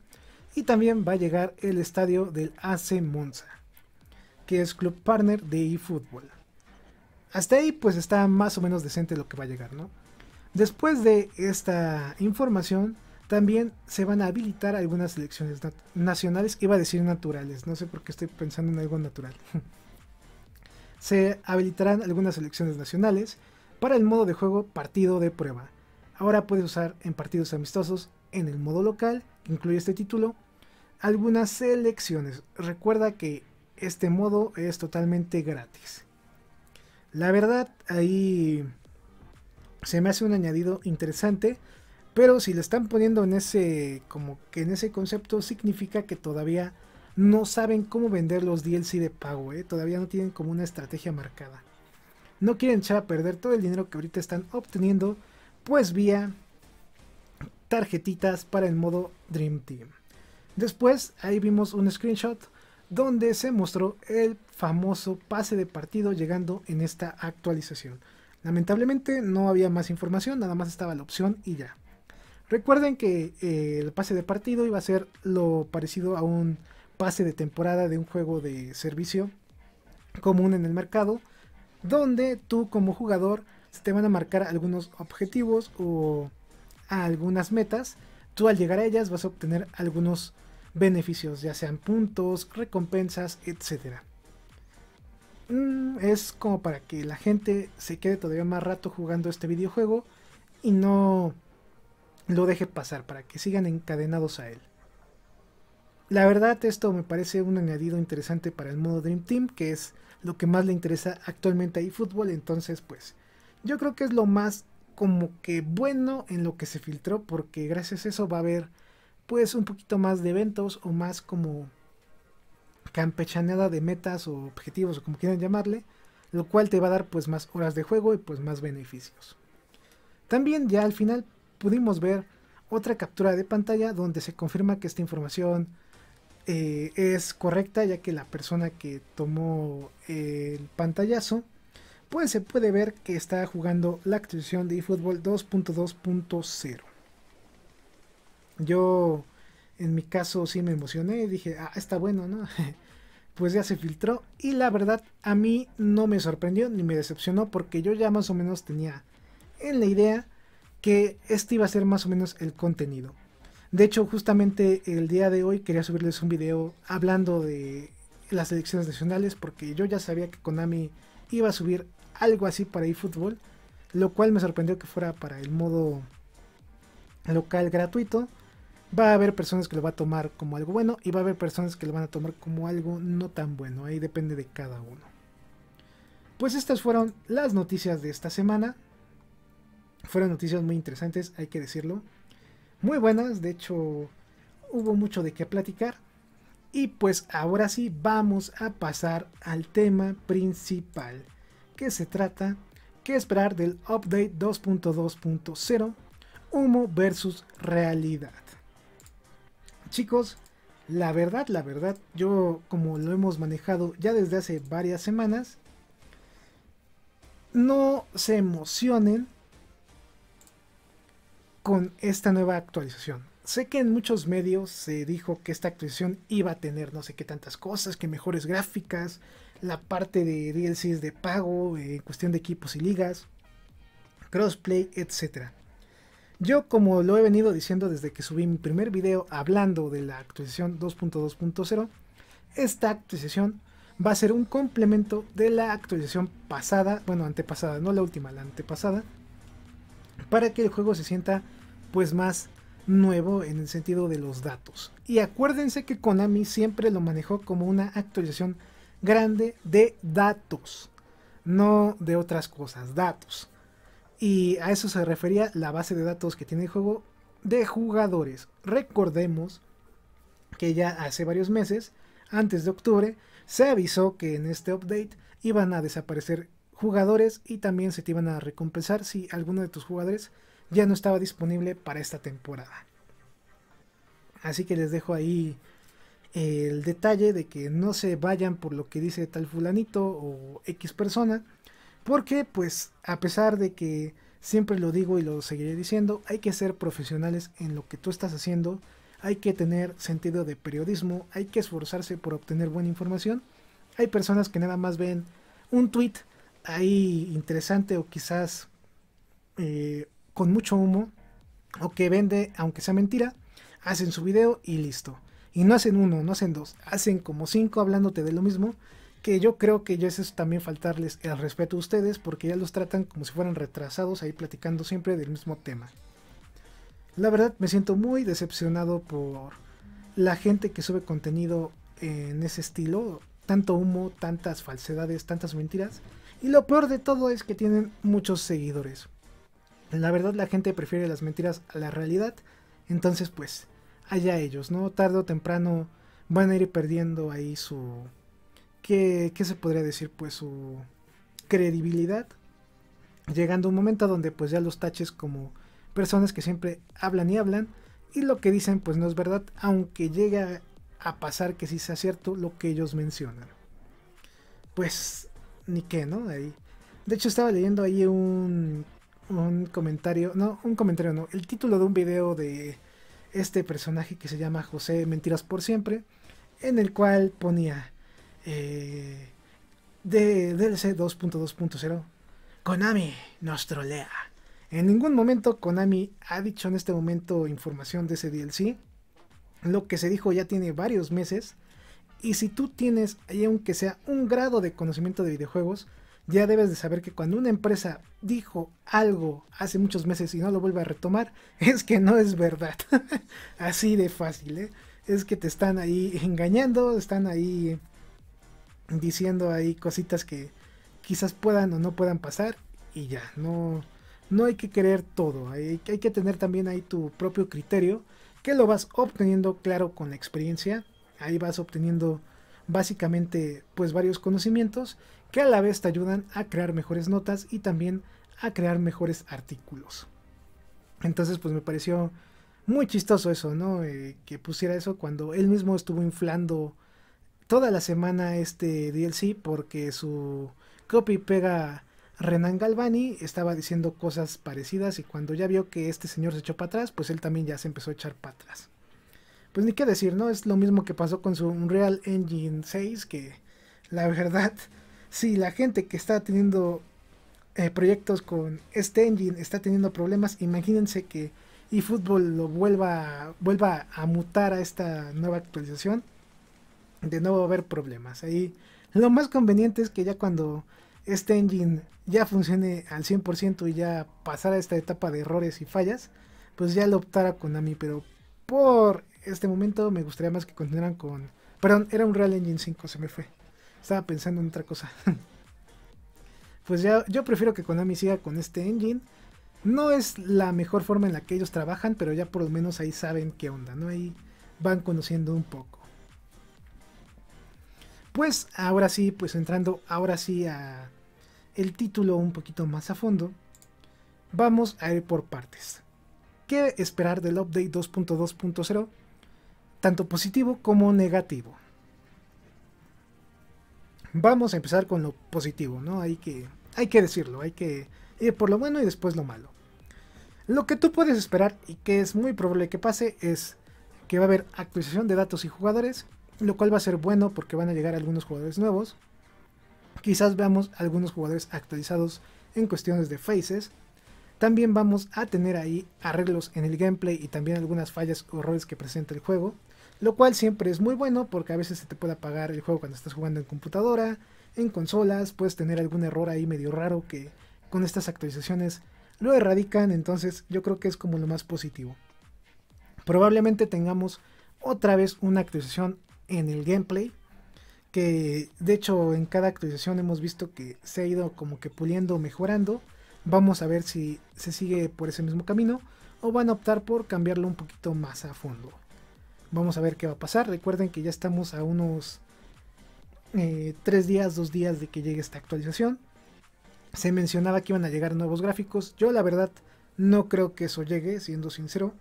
y también va a llegar el estadio del AC Monza, que es club partner de eFootball. Hasta ahí pues está más o menos decente lo que va a llegar, ¿no? Después de esta información, también se van a habilitar algunas selecciones nacionales, iba a decir naturales, no sé por qué estoy pensando en algo natural. se habilitarán algunas selecciones nacionales para el modo de juego partido de prueba. Ahora puedes usar en partidos amistosos en el modo local, que incluye este título, algunas selecciones. Recuerda que este modo es totalmente gratis. La verdad, ahí se me hace un añadido interesante, pero si le están poniendo en ese como que en ese concepto significa que todavía no saben cómo vender los DLC de pago, ¿eh? todavía no tienen como una estrategia marcada. No quieren echar a perder todo el dinero que ahorita están obteniendo, pues vía tarjetitas para el modo Dream Team. Después ahí vimos un screenshot donde se mostró el famoso pase de partido llegando en esta actualización. Lamentablemente no había más información, nada más estaba la opción y ya. Recuerden que eh, el pase de partido iba a ser lo parecido a un pase de temporada de un juego de servicio común en el mercado, donde tú como jugador se te van a marcar algunos objetivos o algunas metas, tú al llegar a ellas vas a obtener algunos beneficios, ya sean puntos, recompensas, Etcétera mm, Es como para que la gente se quede todavía más rato jugando este videojuego y no lo deje pasar, para que sigan encadenados a él. La verdad, esto me parece un añadido interesante para el modo Dream Team, que es lo que más le interesa actualmente a eFootball, entonces pues yo creo que es lo más como que bueno en lo que se filtró porque gracias a eso va a haber pues un poquito más de eventos o más como campechaneada de metas o objetivos o como quieran llamarle, lo cual te va a dar pues más horas de juego y pues más beneficios. También ya al final pudimos ver otra captura de pantalla donde se confirma que esta información eh, es correcta ya que la persona que tomó el pantallazo pues se puede ver que está jugando la actualización de eFootball 2.2.0. Yo, en mi caso, sí me emocioné, dije, ah, está bueno, ¿no? pues ya se filtró y la verdad a mí no me sorprendió ni me decepcionó porque yo ya más o menos tenía en la idea que este iba a ser más o menos el contenido. De hecho, justamente el día de hoy quería subirles un video hablando de las elecciones nacionales porque yo ya sabía que Konami iba a subir algo así para eFootball, lo cual me sorprendió que fuera para el modo local gratuito. Va a haber personas que lo va a tomar como algo bueno y va a haber personas que lo van a tomar como algo no tan bueno. Ahí depende de cada uno. Pues estas fueron las noticias de esta semana. Fueron noticias muy interesantes, hay que decirlo. Muy buenas, de hecho hubo mucho de qué platicar. Y pues ahora sí vamos a pasar al tema principal qué se trata, qué esperar del update 2.2.0, humo versus realidad. Chicos, la verdad, la verdad, yo como lo hemos manejado ya desde hace varias semanas, no se emocionen con esta nueva actualización. Sé que en muchos medios se dijo que esta actualización iba a tener no sé qué tantas cosas, que mejores gráficas, la parte de DLCs de pago, eh, en cuestión de equipos y ligas, crossplay, etc. Yo como lo he venido diciendo desde que subí mi primer video hablando de la actualización 2.2.0, esta actualización va a ser un complemento de la actualización pasada, bueno, antepasada, no la última, la antepasada, para que el juego se sienta pues más nuevo en el sentido de los datos. Y acuérdense que Konami siempre lo manejó como una actualización grande de datos, no de otras cosas, datos. Y a eso se refería la base de datos que tiene el juego de jugadores. Recordemos que ya hace varios meses, antes de octubre, se avisó que en este update iban a desaparecer jugadores y también se te iban a recompensar si alguno de tus jugadores ya no estaba disponible para esta temporada. Así que les dejo ahí el detalle de que no se vayan por lo que dice tal fulanito o X persona, porque pues a pesar de que siempre lo digo y lo seguiré diciendo, hay que ser profesionales en lo que tú estás haciendo, hay que tener sentido de periodismo, hay que esforzarse por obtener buena información. Hay personas que nada más ven un tweet ahí interesante o quizás eh, con mucho humo o que vende, aunque sea mentira, hacen su video y listo. Y no hacen uno, no hacen dos, hacen como cinco hablándote de lo mismo. Que yo creo que ya es eso también faltarles el respeto a ustedes porque ya los tratan como si fueran retrasados ahí platicando siempre del mismo tema. La verdad me siento muy decepcionado por la gente que sube contenido en ese estilo. Tanto humo, tantas falsedades, tantas mentiras. Y lo peor de todo es que tienen muchos seguidores. La verdad la gente prefiere las mentiras a la realidad. Entonces pues allá ellos, ¿no? Tarde o temprano van a ir perdiendo ahí su... ¿Qué, se podría decir? Pues su credibilidad. Llegando un momento donde pues ya los taches como personas que siempre hablan y hablan y lo que dicen pues no es verdad, aunque llega a pasar que sí sea cierto lo que ellos mencionan. Pues ni qué, ¿no? Ahí. De hecho estaba leyendo ahí un, un comentario, no, un comentario no, el título de un video de este personaje que se llama José Mentiras por Siempre, en el cual ponía eh, de DLC 2.2.0, Konami nos trolea. En ningún momento Konami ha dicho en este momento información de ese DLC. Lo que se dijo ya tiene varios meses. Y si tú tienes, aunque sea un grado de conocimiento de videojuegos, ya debes de saber que cuando una empresa dijo algo hace muchos meses y no lo vuelve a retomar, es que no es verdad. Así de fácil, ¿eh? Es que te están ahí engañando, están ahí diciendo ahí cositas que quizás puedan o no puedan pasar y ya, no, no hay que creer todo, hay, hay que tener también ahí tu propio criterio que lo vas obteniendo, claro, con la experiencia, ahí vas obteniendo básicamente pues varios conocimientos que a la vez te ayudan a crear mejores notas y también a crear mejores artículos. Entonces, pues me pareció muy chistoso eso, ¿no? Eh, que pusiera eso cuando él mismo estuvo inflando toda la semana este DLC porque su copy pega Renan Galvani estaba diciendo cosas parecidas y cuando ya vio que este señor se echó para atrás, pues él también ya se empezó a echar para atrás. Pues ni qué decir, ¿no? Es lo mismo que pasó con su Unreal Engine 6 que la verdad si la gente que está teniendo eh, proyectos con este engine está teniendo problemas, imagínense que eFootball lo vuelva, vuelva a mutar a esta nueva actualización, de nuevo va a haber problemas. Ahí lo más conveniente es que ya cuando este engine ya funcione al 100% y ya pasara esta etapa de errores y fallas, pues ya lo optara Konami, pero por este momento me gustaría más que continuaran con... Perdón, era un Real Engine 5, se me fue. Estaba pensando en otra cosa. pues ya, yo prefiero que Konami siga con este engine. No es la mejor forma en la que ellos trabajan, pero ya por lo menos ahí saben qué onda, ¿no? Ahí van conociendo un poco. Pues ahora sí, pues entrando ahora sí a el título un poquito más a fondo, vamos a ir por partes. ¿Qué esperar del update 2.2.0? Tanto positivo como negativo vamos a empezar con lo positivo, ¿no? Hay que, hay que decirlo, hay que ir por lo bueno y después lo malo. Lo que tú puedes esperar y que es muy probable que pase es que va a haber actualización de datos y jugadores, lo cual va a ser bueno porque van a llegar algunos jugadores nuevos. Quizás veamos algunos jugadores actualizados en cuestiones de faces. También vamos a tener ahí arreglos en el gameplay y también algunas fallas o errores que presenta el juego. Lo cual siempre es muy bueno porque a veces se te puede apagar el juego cuando estás jugando en computadora, en consolas, puedes tener algún error ahí medio raro que con estas actualizaciones lo erradican, entonces yo creo que es como lo más positivo. Probablemente tengamos otra vez una actualización en el gameplay, que de hecho en cada actualización hemos visto que se ha ido como que puliendo, mejorando. Vamos a ver si se sigue por ese mismo camino o van a optar por cambiarlo un poquito más a fondo. Vamos a ver qué va a pasar. Recuerden que ya estamos a unos 3 eh, días, 2 días de que llegue esta actualización. Se mencionaba que iban a llegar nuevos gráficos. Yo la verdad no creo que eso llegue, siendo sincero.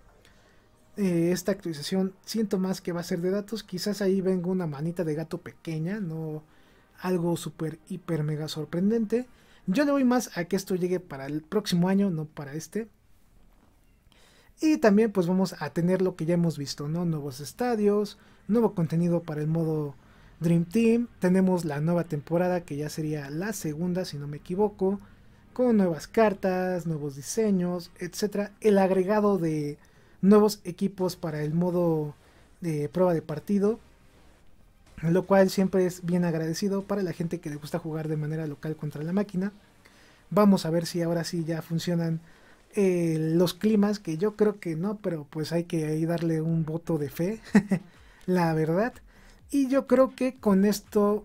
Eh, esta actualización siento más que va a ser de datos. Quizás ahí venga una manita de gato pequeña, no algo súper, hiper, mega sorprendente. Yo le voy más a que esto llegue para el próximo año, no para este. Y también pues vamos a tener lo que ya hemos visto, ¿no? Nuevos estadios, nuevo contenido para el modo Dream Team. Tenemos la nueva temporada que ya sería la segunda, si no me equivoco. Con nuevas cartas, nuevos diseños, etc. El agregado de nuevos equipos para el modo de prueba de partido. Lo cual siempre es bien agradecido para la gente que le gusta jugar de manera local contra la máquina. Vamos a ver si ahora sí ya funcionan eh, los climas, que yo creo que no, pero pues hay que ahí darle un voto de fe, la verdad. Y yo creo que con esto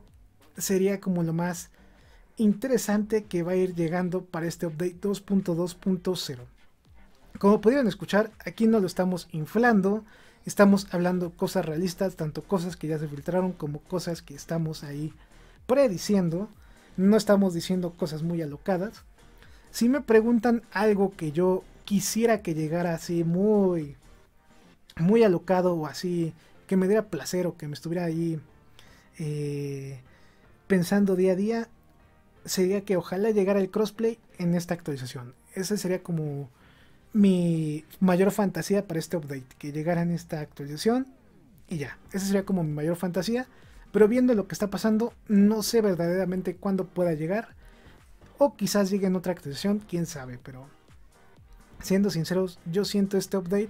sería como lo más interesante que va a ir llegando para este update 2.2.0. Como pudieron escuchar, aquí no lo estamos inflando, estamos hablando cosas realistas, tanto cosas que ya se filtraron como cosas que estamos ahí prediciendo. No estamos diciendo cosas muy alocadas, si me preguntan algo que yo quisiera que llegara así muy, muy alocado o así, que me diera placer o que me estuviera ahí eh, pensando día a día, sería que ojalá llegara el crossplay en esta actualización. Ese sería como mi mayor fantasía para este update, que llegara en esta actualización y ya. Esa sería como mi mayor fantasía. Pero viendo lo que está pasando, no sé verdaderamente cuándo pueda llegar. O quizás llegue en otra actualización, quién sabe, pero siendo sinceros, yo siento este update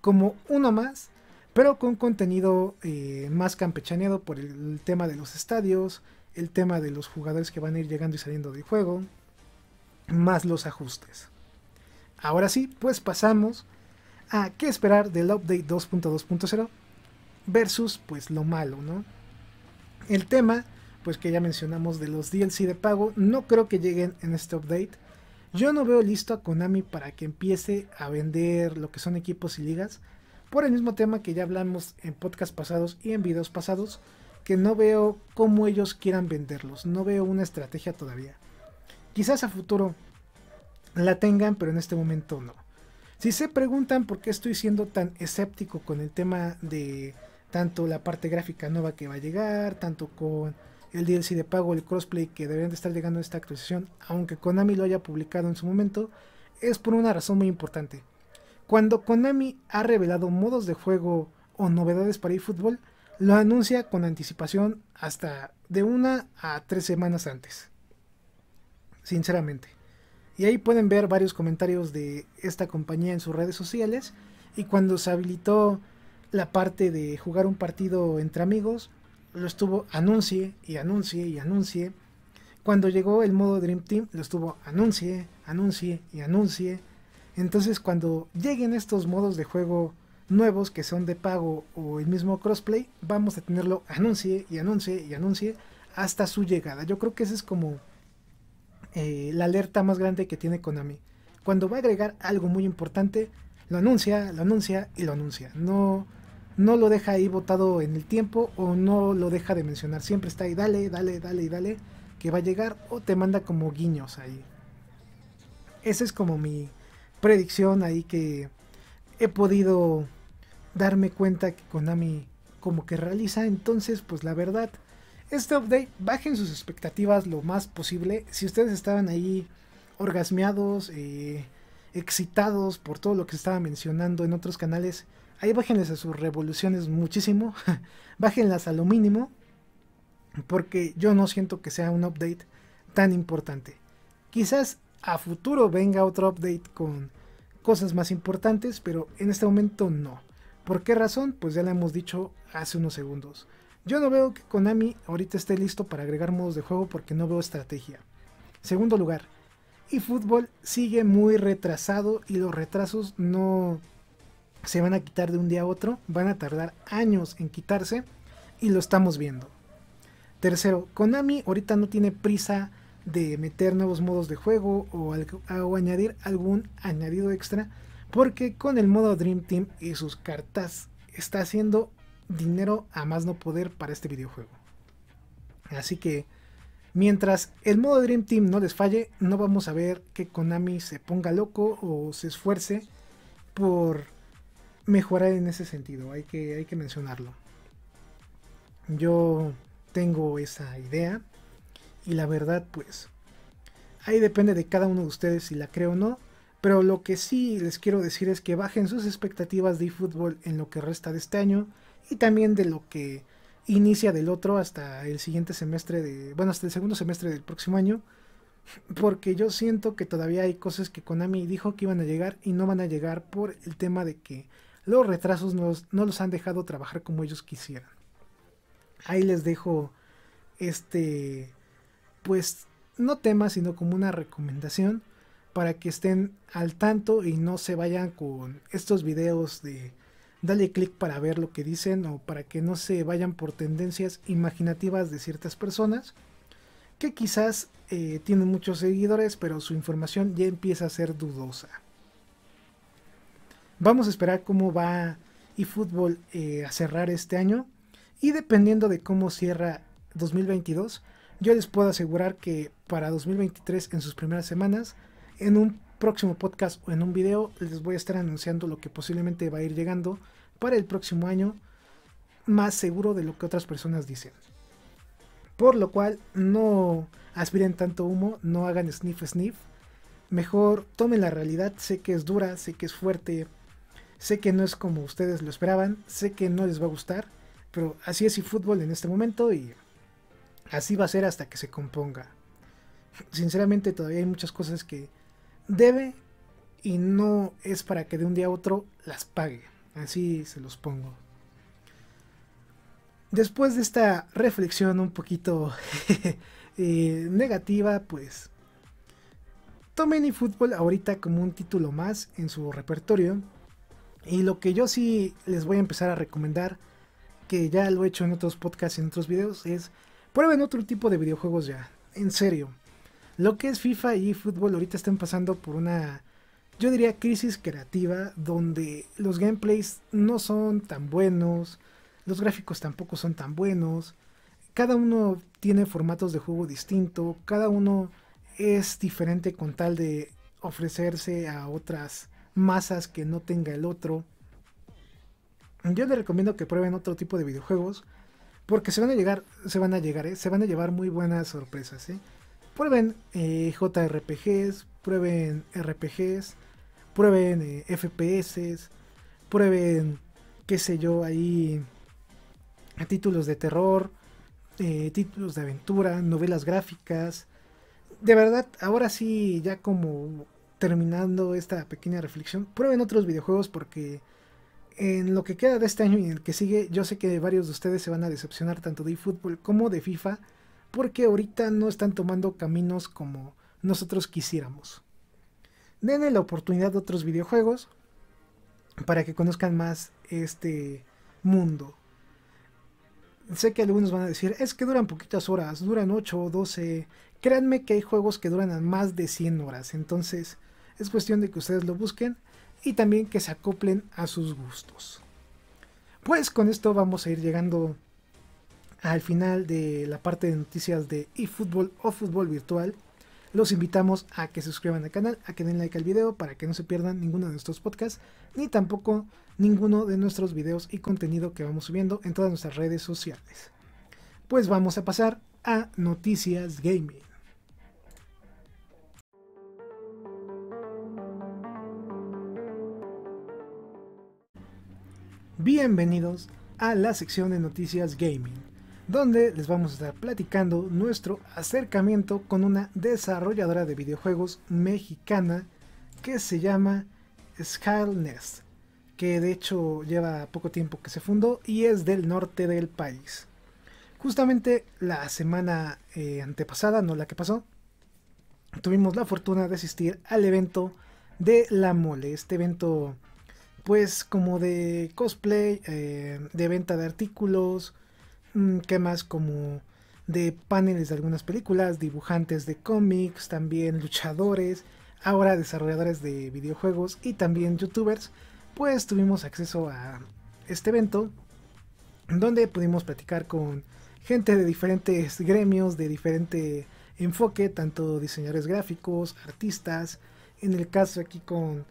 como uno más, pero con contenido eh, más campechaneado por el tema de los estadios, el tema de los jugadores que van a ir llegando y saliendo del juego, más los ajustes. Ahora sí, pues pasamos a qué esperar del update 2.2.0 versus pues lo malo, ¿no? El tema pues que ya mencionamos de los DLC de pago, no creo que lleguen en este update. Yo no veo listo a Konami para que empiece a vender lo que son equipos y ligas. Por el mismo tema que ya hablamos en podcasts pasados y en videos pasados, que no veo cómo ellos quieran venderlos. No veo una estrategia todavía. Quizás a futuro la tengan, pero en este momento no. Si se preguntan por qué estoy siendo tan escéptico con el tema de tanto la parte gráfica nueva que va a llegar, tanto con el DLC de pago, el crossplay que deberían de estar llegando a esta actualización, aunque Konami lo haya publicado en su momento, es por una razón muy importante. Cuando Konami ha revelado modos de juego o novedades para eFootball, lo anuncia con anticipación hasta de una a tres semanas antes. Sinceramente. Y ahí pueden ver varios comentarios de esta compañía en sus redes sociales. Y cuando se habilitó la parte de jugar un partido entre amigos, lo estuvo anuncie y anuncie y anuncie. Cuando llegó el modo Dream Team, lo estuvo anuncie, anuncie y anuncie. Entonces cuando lleguen estos modos de juego nuevos que son de pago o el mismo crossplay, vamos a tenerlo anuncie y anuncie y anuncie hasta su llegada. Yo creo que esa es como eh, la alerta más grande que tiene Konami. Cuando va a agregar algo muy importante, lo anuncia, lo anuncia y lo anuncia. No, no lo deja ahí botado en el tiempo o no lo deja de mencionar. Siempre está ahí, dale, dale, dale dale, que va a llegar o te manda como guiños ahí. Esa es como mi predicción ahí que he podido darme cuenta que Konami como que realiza. Entonces, pues la verdad, este update, bajen sus expectativas lo más posible. Si ustedes estaban ahí orgasmeados, eh, excitados por todo lo que estaba mencionando en otros canales, Ahí bájenles a sus revoluciones muchísimo. bájenlas a lo mínimo. Porque yo no siento que sea un update tan importante. Quizás a futuro venga otro update con cosas más importantes, pero en este momento no. ¿Por qué razón? Pues ya lo hemos dicho hace unos segundos. Yo no veo que Konami ahorita esté listo para agregar modos de juego porque no veo estrategia. Segundo lugar, eFootball sigue muy retrasado y los retrasos no se van a quitar de un día a otro, van a tardar años en quitarse y lo estamos viendo. Tercero, Konami ahorita no tiene prisa de meter nuevos modos de juego o, o añadir algún añadido extra porque con el modo Dream Team y sus cartas está haciendo dinero a más no poder para este videojuego. Así que mientras el modo Dream Team no les falle, no vamos a ver que Konami se ponga loco o se esfuerce por mejorar en ese sentido, hay que, hay que mencionarlo. Yo tengo esa idea y la verdad pues ahí depende de cada uno de ustedes si la creo o no, pero lo que sí les quiero decir es que bajen sus expectativas de fútbol en lo que resta de este año y también de lo que inicia del otro hasta el siguiente semestre de, bueno, hasta el segundo semestre del próximo año, porque yo siento que todavía hay cosas que Konami dijo que iban a llegar y no van a llegar por el tema de que los retrasos no los han dejado trabajar como ellos quisieran. Ahí les dejo este, pues no tema, sino como una recomendación para que estén al tanto y no se vayan con estos videos de dale clic para ver lo que dicen o para que no se vayan por tendencias imaginativas de ciertas personas que quizás eh, tienen muchos seguidores pero su información ya empieza a ser dudosa. Vamos a esperar cómo va eFootball eh, a cerrar este año. Y dependiendo de cómo cierra 2022, yo les puedo asegurar que para 2023, en sus primeras semanas, en un próximo podcast o en un video, les voy a estar anunciando lo que posiblemente va a ir llegando para el próximo año, más seguro de lo que otras personas dicen. Por lo cual, no aspiren tanto humo, no hagan sniff sniff. Mejor tomen la realidad, sé que es dura, sé que es fuerte, Sé que no es como ustedes lo esperaban, sé que no les va a gustar, pero así es el fútbol en este momento y así va a ser hasta que se componga. Sinceramente todavía hay muchas cosas que debe y no es para que de un día a otro las pague. Así se los pongo. Después de esta reflexión un poquito eh, negativa, pues tomen fútbol ahorita como un título más en su repertorio y lo que yo sí les voy a empezar a recomendar, que ya lo he hecho en otros podcasts, y en otros videos, es prueben otro tipo de videojuegos ya. En serio. Lo que es FIFA y fútbol ahorita están pasando por una, yo diría, crisis creativa donde los gameplays no son tan buenos, los gráficos tampoco son tan buenos, cada uno tiene formatos de juego distinto, cada uno es diferente con tal de ofrecerse a otras masas que no tenga el otro. Yo les recomiendo que prueben otro tipo de videojuegos. Porque se van a llegar, se van a llegar, eh, se van a llevar muy buenas sorpresas. ¿eh? Prueben eh, JRPGs, prueben RPGs, prueben FPS, prueben, qué sé yo, ahí títulos de terror, títulos de aventura, novelas gráficas. De verdad, ahora sí, ya como terminando esta pequeña reflexión, prueben otros videojuegos porque en lo que queda de este año y en el que sigue, yo sé que varios de ustedes se van a decepcionar tanto de eFootball como de FIFA porque ahorita no están tomando caminos como nosotros quisiéramos. Denle la oportunidad a otros videojuegos para que conozcan más este mundo. Sé que algunos van a decir, es que duran poquitas horas, duran 8 o 12. Créanme que hay juegos que duran más de 100 horas, entonces es cuestión de que ustedes lo busquen y también que se acoplen a sus gustos. Pues con esto vamos a ir llegando al final de la parte de noticias de eFootball o fútbol virtual. Los invitamos a que se suscriban al canal, a que den like al video para que no se pierdan ninguno de nuestros podcasts, ni tampoco ninguno de nuestros videos y contenido que vamos subiendo en todas nuestras redes sociales. Pues vamos a pasar a noticias gaming. Bienvenidos a la sección de noticias gaming, donde les vamos a estar platicando nuestro acercamiento con una desarrolladora de videojuegos mexicana que se llama Skull que de hecho lleva poco tiempo que se fundó y es del norte del país. Justamente la semana eh, antepasada, no la que pasó, tuvimos la fortuna de asistir al evento de La Mole, este evento pues como de cosplay, eh, de venta de artículos, mm, que más como de paneles de algunas películas, dibujantes de cómics, también luchadores, ahora desarrolladores de videojuegos y también youtubers, pues tuvimos acceso a este evento donde pudimos platicar con gente de diferentes gremios, de diferente enfoque, tanto diseñadores gráficos, artistas, en el caso aquí con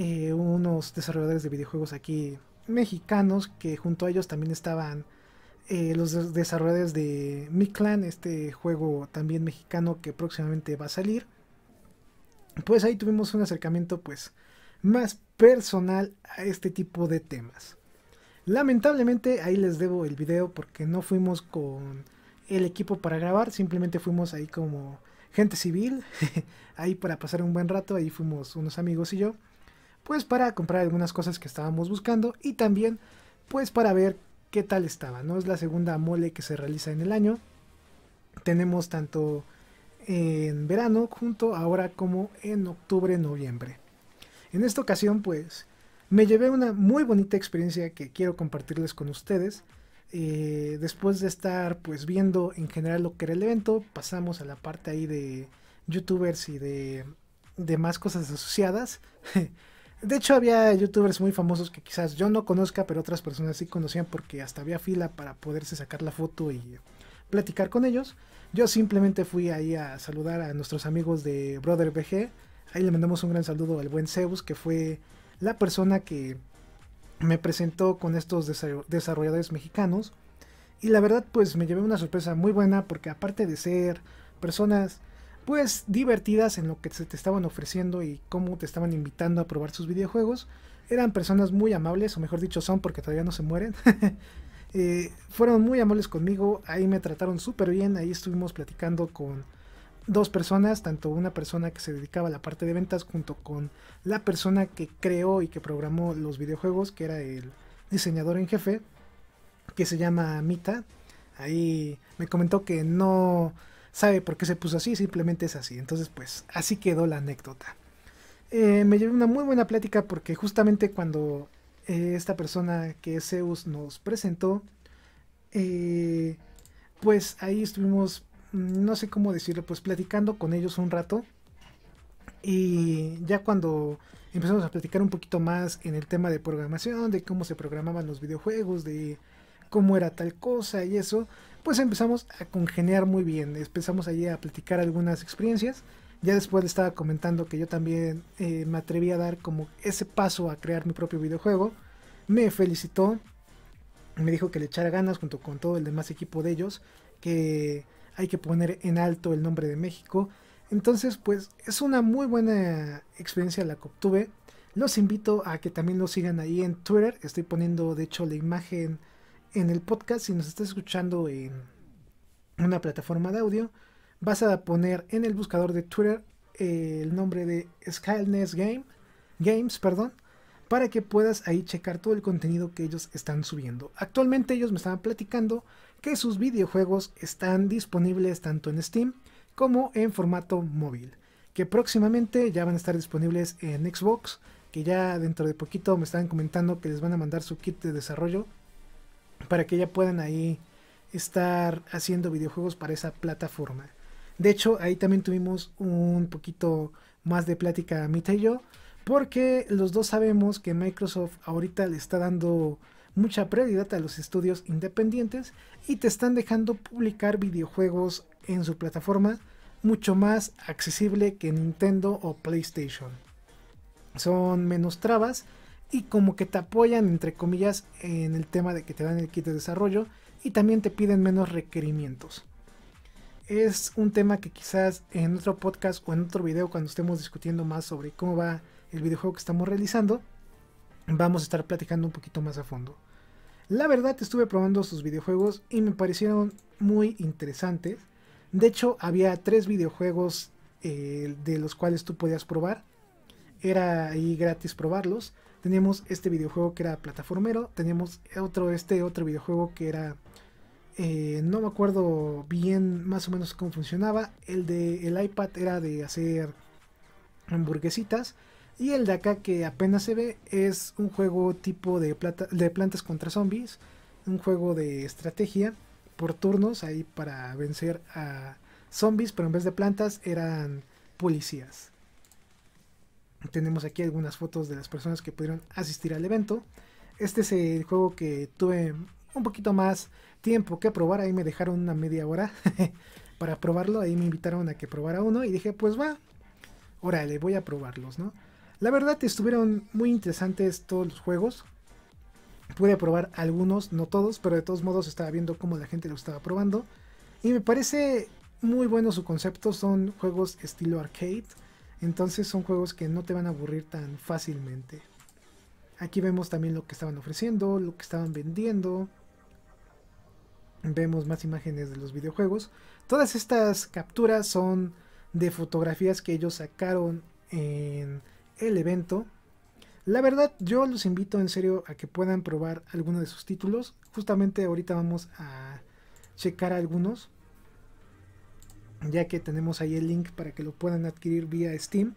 eh, unos desarrolladores de videojuegos aquí mexicanos que junto a ellos también estaban eh, los desarrolladores de Mi Clan, este juego también mexicano que próximamente va a salir. Pues ahí tuvimos un acercamiento pues más personal a este tipo de temas. Lamentablemente ahí les debo el video porque no fuimos con el equipo para grabar, simplemente fuimos ahí como gente civil, ahí para pasar un buen rato, ahí fuimos unos amigos y yo pues para comprar algunas cosas que estábamos buscando y también pues para ver qué tal estaba, ¿no? Es la segunda mole que se realiza en el año. Tenemos tanto en verano junto ahora como en octubre, noviembre. En esta ocasión pues me llevé una muy bonita experiencia que quiero compartirles con ustedes. Eh, después de estar pues viendo en general lo que era el evento, pasamos a la parte ahí de youtubers y de, de más cosas asociadas. De hecho, había youtubers muy famosos que quizás yo no conozca, pero otras personas sí conocían porque hasta había fila para poderse sacar la foto y platicar con ellos. Yo simplemente fui ahí a saludar a nuestros amigos de Brother BG. Ahí le mandamos un gran saludo al buen Zeus, que fue la persona que me presentó con estos desarrolladores mexicanos. Y la verdad, pues me llevé una sorpresa muy buena porque aparte de ser personas pues divertidas en lo que se te estaban ofreciendo y cómo te estaban invitando a probar sus videojuegos. Eran personas muy amables, o mejor dicho, son porque todavía no se mueren. Eh, fueron muy amables conmigo, ahí me trataron súper bien, ahí estuvimos platicando con dos personas, tanto una persona que se dedicaba a la parte de ventas junto con la persona que creó y que programó los videojuegos, que era el diseñador en jefe, que se llama Mita. Ahí me comentó que no sabe por qué se puso así, simplemente es así. Entonces, pues así quedó la anécdota. Eh, me llevé una muy buena plática porque justamente cuando eh, esta persona que es Zeus nos presentó, eh, pues ahí estuvimos, mm, no sé cómo decirlo, pues platicando con ellos un rato. Y ya cuando empezamos a platicar un poquito más en el tema de programación, de cómo se programaban los videojuegos, de cómo era tal cosa y eso, pues empezamos a congeniar muy bien. Empezamos allí a platicar algunas experiencias. Ya después le estaba comentando que yo también eh, me atreví a dar como ese paso a crear mi propio videojuego. Me felicitó, me dijo que le echara ganas junto con todo el demás equipo de ellos, que hay que poner en alto el nombre de México. Entonces, pues es una muy buena experiencia la que obtuve. Los invito a que también lo sigan ahí en Twitter. Estoy poniendo, de hecho, la imagen en el podcast, si nos estás escuchando en una plataforma de audio, vas a poner en el buscador de Twitter eh, el nombre de Skylines Game, Games, perdón, para que puedas ahí checar todo el contenido que ellos están subiendo. Actualmente ellos me estaban platicando que sus videojuegos están disponibles tanto en Steam como en formato móvil, que próximamente ya van a estar disponibles en Xbox, que ya dentro de poquito me estaban comentando que les van a mandar su kit de desarrollo para que ya puedan ahí estar haciendo videojuegos para esa plataforma. De hecho, ahí también tuvimos un poquito más de plática Mita y yo, porque los dos sabemos que Microsoft ahorita le está dando mucha prioridad a los estudios independientes y te están dejando publicar videojuegos en su plataforma mucho más accesible que Nintendo o PlayStation. Son menos trabas y como que te apoyan, entre comillas, en el tema de que te dan el kit de desarrollo y también te piden menos requerimientos. Es un tema que quizás en otro podcast o en otro video cuando estemos discutiendo más sobre cómo va el videojuego que estamos realizando, vamos a estar platicando un poquito más a fondo. La verdad estuve probando sus videojuegos y me parecieron muy interesantes. De hecho había tres videojuegos eh, de los cuales tú podías probar. Era ahí gratis probarlos. Teníamos este videojuego que era plataformero. Teníamos otro, este otro videojuego que era. Eh, no me acuerdo bien más o menos cómo funcionaba. El del iPad era de hacer hamburguesitas. Y el de acá que apenas se ve es un juego tipo de, plata, de plantas contra zombies. Un juego de estrategia por turnos ahí para vencer a zombies, pero en vez de plantas eran policías. Tenemos aquí algunas fotos de las personas que pudieron asistir al evento. Este es el juego que tuve un poquito más tiempo que probar. Ahí me dejaron una media hora para probarlo. Ahí me invitaron a que probara uno y dije, pues va, órale, voy a probarlos, ¿no? La verdad estuvieron muy interesantes todos los juegos. Pude probar algunos, no todos, pero de todos modos estaba viendo cómo la gente lo estaba probando. Y me parece muy bueno su concepto. Son juegos estilo arcade entonces son juegos que no te van a aburrir tan fácilmente. Aquí vemos también lo que estaban ofreciendo, lo que estaban vendiendo. Vemos más imágenes de los videojuegos. Todas estas capturas son de fotografías que ellos sacaron en el evento. La verdad, yo los invito en serio a que puedan probar algunos de sus títulos. Justamente ahorita vamos a checar algunos ya que tenemos ahí el link para que lo puedan adquirir vía Steam.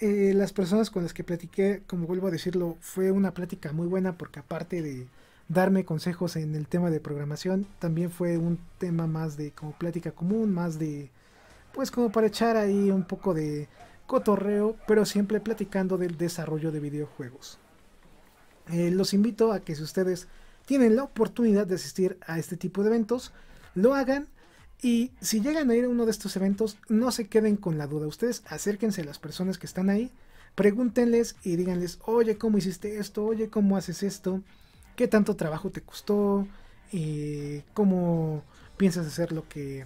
Eh, las personas con las que platiqué, como vuelvo a decirlo, fue una plática muy buena porque aparte de darme consejos en el tema de programación, también fue un tema más de como plática común, más de, pues como para echar ahí un poco de cotorreo, pero siempre platicando del desarrollo de videojuegos. Eh, los invito a que si ustedes tienen la oportunidad de asistir a este tipo de eventos, lo hagan y si llegan a ir a uno de estos eventos, no se queden con la duda. Ustedes acérquense a las personas que están ahí, pregúntenles y díganles, oye, ¿cómo hiciste esto? Oye, ¿cómo haces esto? ¿Qué tanto trabajo te costó? ¿Y ¿Cómo piensas hacer lo que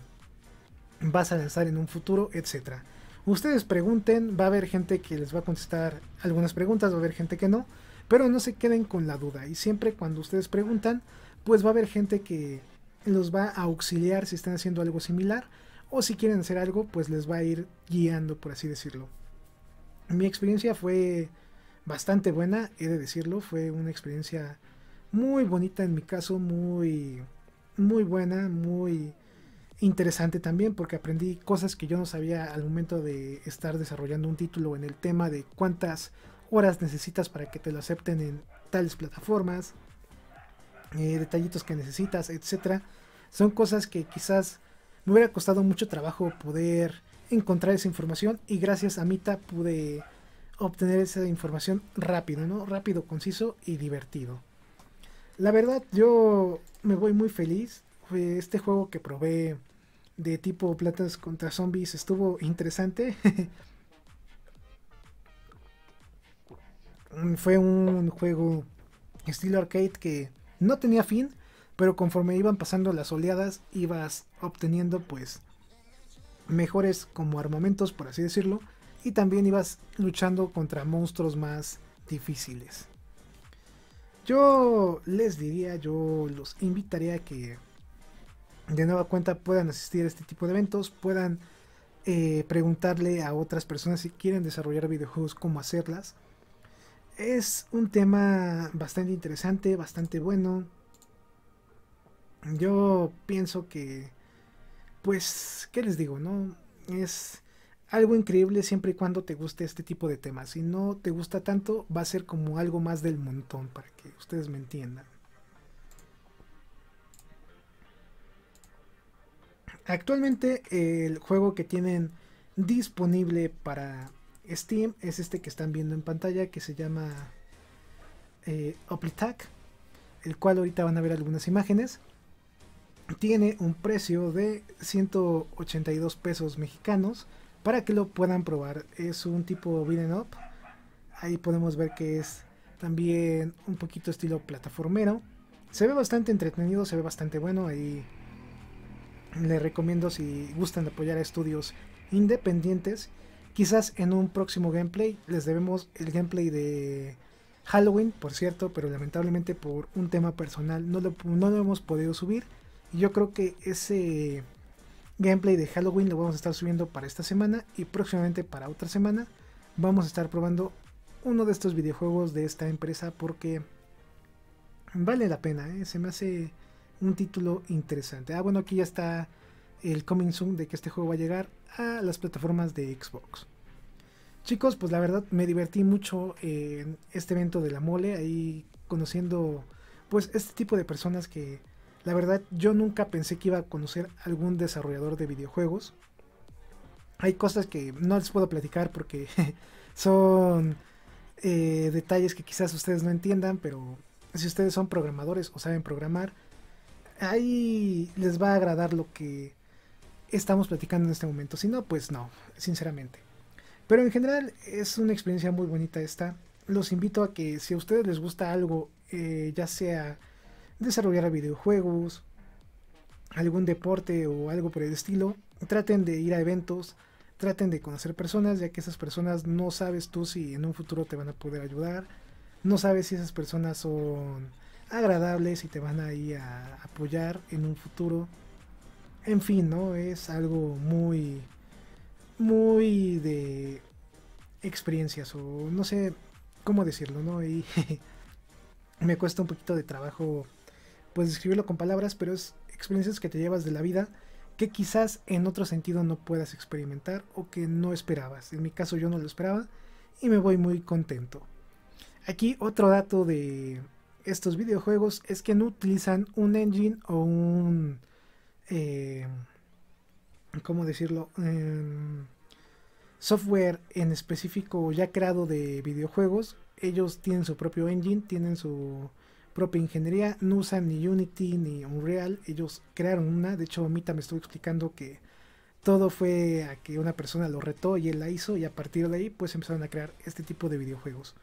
vas a lanzar en un futuro? Etcétera. Ustedes pregunten, va a haber gente que les va a contestar algunas preguntas, va a haber gente que no, pero no se queden con la duda. Y siempre cuando ustedes preguntan, pues va a haber gente que los va a auxiliar si están haciendo algo similar o si quieren hacer algo, pues les va a ir guiando, por así decirlo. Mi experiencia fue bastante buena, he de decirlo, fue una experiencia muy bonita en mi caso, muy muy buena, muy interesante también porque aprendí cosas que yo no sabía al momento de estar desarrollando un título en el tema de cuántas horas necesitas para que te lo acepten en tales plataformas, eh, detallitos que necesitas, etcétera. Son cosas que quizás me hubiera costado mucho trabajo poder encontrar esa información y gracias a Mita pude obtener esa información rápido, ¿no? Rápido, conciso y divertido. La verdad, yo me voy muy feliz. Este juego que probé de tipo platas contra zombies estuvo interesante. Fue un juego estilo arcade que no tenía fin, pero conforme iban pasando las oleadas, ibas obteniendo pues mejores como armamentos, por así decirlo, y también ibas luchando contra monstruos más difíciles. Yo les diría, yo los invitaría a que de nueva cuenta puedan asistir a este tipo de eventos, puedan eh, preguntarle a otras personas si quieren desarrollar videojuegos, cómo hacerlas. Es un tema bastante interesante, bastante bueno. Yo pienso que, pues, ¿qué les digo? No? Es algo increíble siempre y cuando te guste este tipo de temas. Si no te gusta tanto, va a ser como algo más del montón, para que ustedes me entiendan. Actualmente el juego que tienen disponible para Steam es este que están viendo en pantalla que se llama eh, Oplitac, el cual ahorita van a ver algunas imágenes. Tiene un precio de 182 pesos mexicanos para que lo puedan probar. Es un tipo beaten em up. Ahí podemos ver que es también un poquito estilo plataformero. Se ve bastante entretenido, se ve bastante bueno. Ahí les recomiendo si gustan apoyar a estudios independientes Quizás en un próximo gameplay les debemos el gameplay de Halloween, por cierto, pero lamentablemente por un tema personal no lo, hemos podido subir. Y yo creo que ese gameplay de Halloween lo vamos a estar subiendo para esta semana y próximamente para otra semana vamos a estar probando uno de estos videojuegos de esta empresa porque vale la pena, ¿eh? se me hace un título interesante. Ah, bueno, aquí ya está el coming soon de que este juego va a llegar a las plataformas de Xbox. Chicos, pues la verdad me divertí mucho en este evento de la mole, ahí conociendo pues este tipo de personas que la verdad yo nunca pensé que iba a conocer algún desarrollador de videojuegos. Hay cosas que no les puedo platicar porque son eh, detalles que quizás ustedes no entiendan, pero si ustedes son programadores o saben programar, ahí les va a agradar lo que estamos platicando en este momento. Si no, pues no, sinceramente. Pero en general es una experiencia muy bonita esta. Los invito a que si a ustedes les gusta algo, eh, ya sea desarrollar videojuegos, algún deporte o algo por el estilo, traten de ir a eventos, traten de conocer personas, ya que esas personas no sabes tú si en un futuro te van a poder ayudar, no sabes si esas personas son agradables y te van a, ir a apoyar en un futuro en fin, ¿no? Es algo muy, muy de experiencias o no sé cómo decirlo, ¿no? Y me cuesta un poquito de trabajo, pues, describirlo con palabras, pero es experiencias que te llevas de la vida que quizás en otro sentido no puedas experimentar o que no esperabas. En mi caso yo no lo esperaba y me voy muy contento. Aquí otro dato de estos videojuegos es que no utilizan un engine o un eh, ¿cómo decirlo? Em, software en específico ya creado de videojuegos. Ellos tienen su propio engine, tienen su propia ingeniería, no usan ni Unity ni Unreal, ellos crearon una, de hecho Mita me estuvo explicando que todo fue a que una persona lo retó y él la hizo y a partir de ahí pues empezaron a crear este tipo de videojuegos.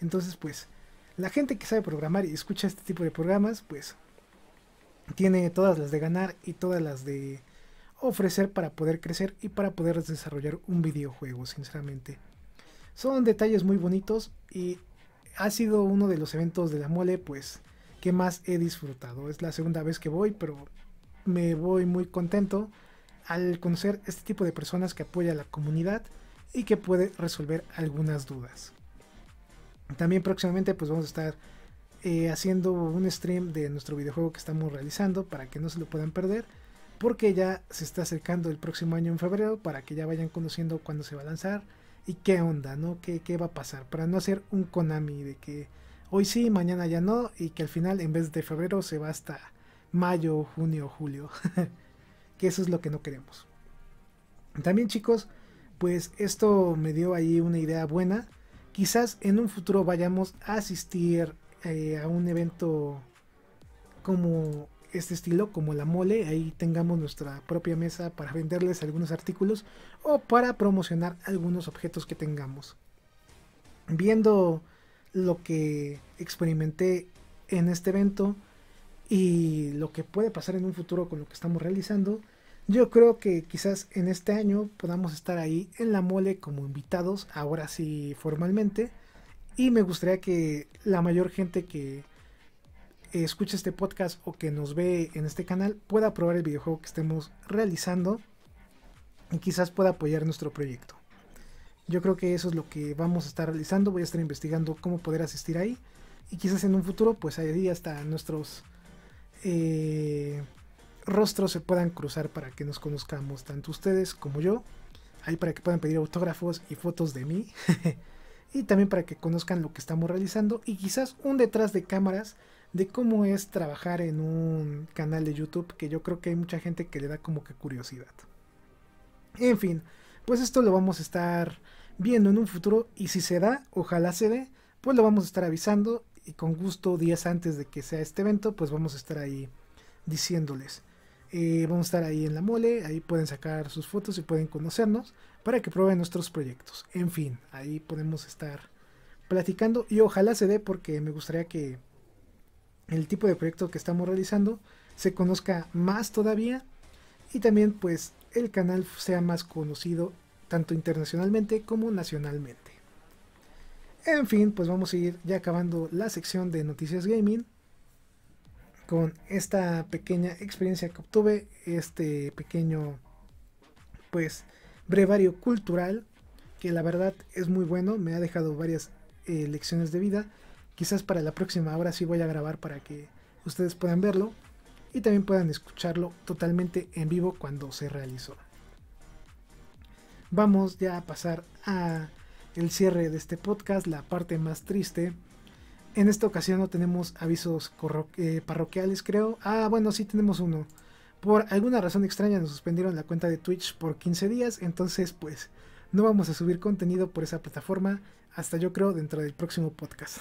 Entonces pues la gente que sabe programar y escucha este tipo de programas pues tiene todas las de ganar y todas las de ofrecer para poder crecer y para poder desarrollar un videojuego, sinceramente. Son detalles muy bonitos y ha sido uno de los eventos de la mole, pues, que más he disfrutado. Es la segunda vez que voy, pero me voy muy contento al conocer este tipo de personas que apoya a la comunidad y que puede resolver algunas dudas. También próximamente pues vamos a estar eh, haciendo un stream de nuestro videojuego que estamos realizando para que no se lo puedan perder. Porque ya se está acercando el próximo año en febrero para que ya vayan conociendo cuándo se va a lanzar y qué onda, ¿no? ¿Qué, qué va a pasar? Para no hacer un Konami de que hoy sí, mañana ya no y que al final en vez de febrero se va hasta mayo, junio, julio. que eso es lo que no queremos. También chicos, pues esto me dio ahí una idea buena. Quizás en un futuro vayamos a asistir eh, a un evento como este estilo, como la mole, ahí tengamos nuestra propia mesa para venderles algunos artículos o para promocionar algunos objetos que tengamos. Viendo lo que experimenté en este evento y lo que puede pasar en un futuro con lo que estamos realizando, yo creo que quizás en este año podamos estar ahí en la mole como invitados, ahora sí formalmente, y me gustaría que la mayor gente que eh, escuche este podcast o que nos ve en este canal pueda probar el videojuego que estemos realizando y quizás pueda apoyar nuestro proyecto. Yo creo que eso es lo que vamos a estar realizando. Voy a estar investigando cómo poder asistir ahí. Y quizás en un futuro, pues ahí hasta nuestros eh, rostros se puedan cruzar para que nos conozcamos tanto ustedes como yo. Ahí para que puedan pedir autógrafos y fotos de mí. y también para que conozcan lo que estamos realizando y quizás un detrás de cámaras de cómo es trabajar en un canal de YouTube que yo creo que hay mucha gente que le da como que curiosidad. En fin, pues esto lo vamos a estar viendo en un futuro y si se da, ojalá se dé, pues lo vamos a estar avisando y con gusto días antes de que sea este evento, pues vamos a estar ahí diciéndoles. Eh, vamos a estar ahí en la mole, ahí pueden sacar sus fotos y pueden conocernos para que prueben nuestros proyectos. En fin, ahí podemos estar platicando y ojalá se dé porque me gustaría que el tipo de proyecto que estamos realizando se conozca más todavía y también pues el canal sea más conocido tanto internacionalmente como nacionalmente. En fin, pues vamos a ir ya acabando la sección de noticias gaming con esta pequeña experiencia que obtuve, este pequeño, pues, brevario cultural, que la verdad es muy bueno, me ha dejado varias eh, lecciones de vida. Quizás para la próxima hora sí voy a grabar para que ustedes puedan verlo y también puedan escucharlo totalmente en vivo cuando se realizó. Vamos ya a pasar a el cierre de este podcast, la parte más triste en esta ocasión no tenemos avisos eh, parroquiales, creo. Ah, bueno, sí tenemos uno. Por alguna razón extraña nos suspendieron la cuenta de Twitch por 15 días, entonces pues no vamos a subir contenido por esa plataforma hasta yo creo dentro del próximo podcast.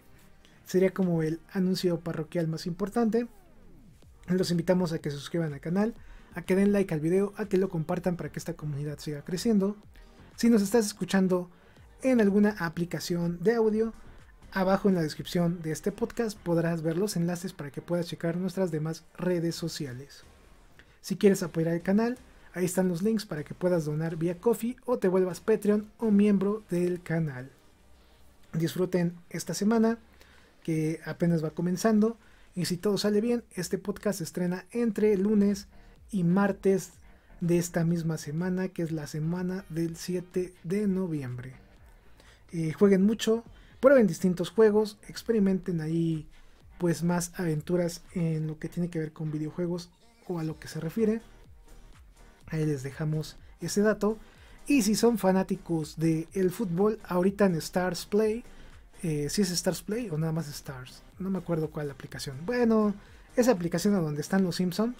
Sería como el anuncio parroquial más importante. Los invitamos a que se suscriban al canal, a que den like al video, a que lo compartan para que esta comunidad siga creciendo. Si nos estás escuchando en alguna aplicación de audio, Abajo en la descripción de este podcast podrás ver los enlaces para que puedas checar nuestras demás redes sociales. Si quieres apoyar al canal, ahí están los links para que puedas donar vía Coffee o te vuelvas Patreon o miembro del canal. Disfruten esta semana que apenas va comenzando y si todo sale bien, este podcast se estrena entre lunes y martes de esta misma semana, que es la semana del 7 de noviembre. Eh, jueguen mucho, prueben distintos juegos, experimenten ahí pues más aventuras en lo que tiene que ver con videojuegos o a lo que se refiere. Ahí les dejamos ese dato. Y si son fanáticos del el fútbol, ahorita en Stars Play, eh, si es Stars Play o nada más Stars, no me acuerdo cuál aplicación. Bueno, esa aplicación a donde están los Simpsons.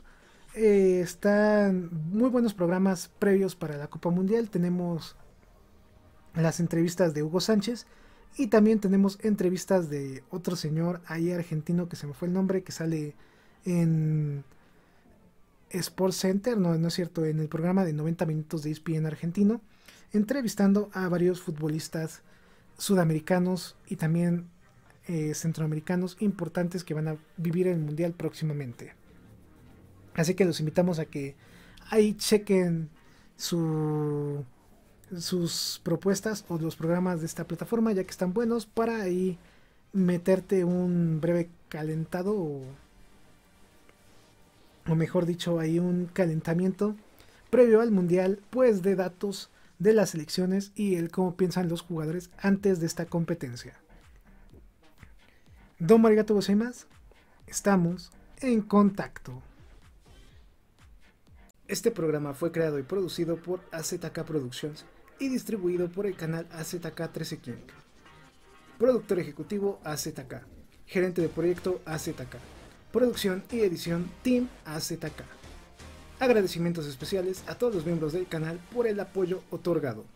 Eh, están muy buenos programas previos para la Copa Mundial. Tenemos las entrevistas de Hugo Sánchez y también tenemos entrevistas de otro señor ahí argentino que se me fue el nombre, que sale en Sports Center, no, no es cierto, en el programa de 90 minutos de ESPN argentino, entrevistando a varios futbolistas sudamericanos y también eh, centroamericanos importantes que van a vivir el mundial próximamente. Así que los invitamos a que ahí chequen su sus propuestas o los programas de esta plataforma, ya que están buenos, para ahí meterte un breve calentado o, mejor dicho, ahí un calentamiento previo al mundial, pues de datos de las elecciones y el cómo piensan los jugadores antes de esta competencia. Don Marigato más estamos en contacto. Este programa fue creado y producido por AZK Productions y distribuido por el canal AZK 13 13K, Productor ejecutivo AZK. Gerente de proyecto AZK. Producción y edición Team AZK. Agradecimientos especiales a todos los miembros del canal por el apoyo otorgado.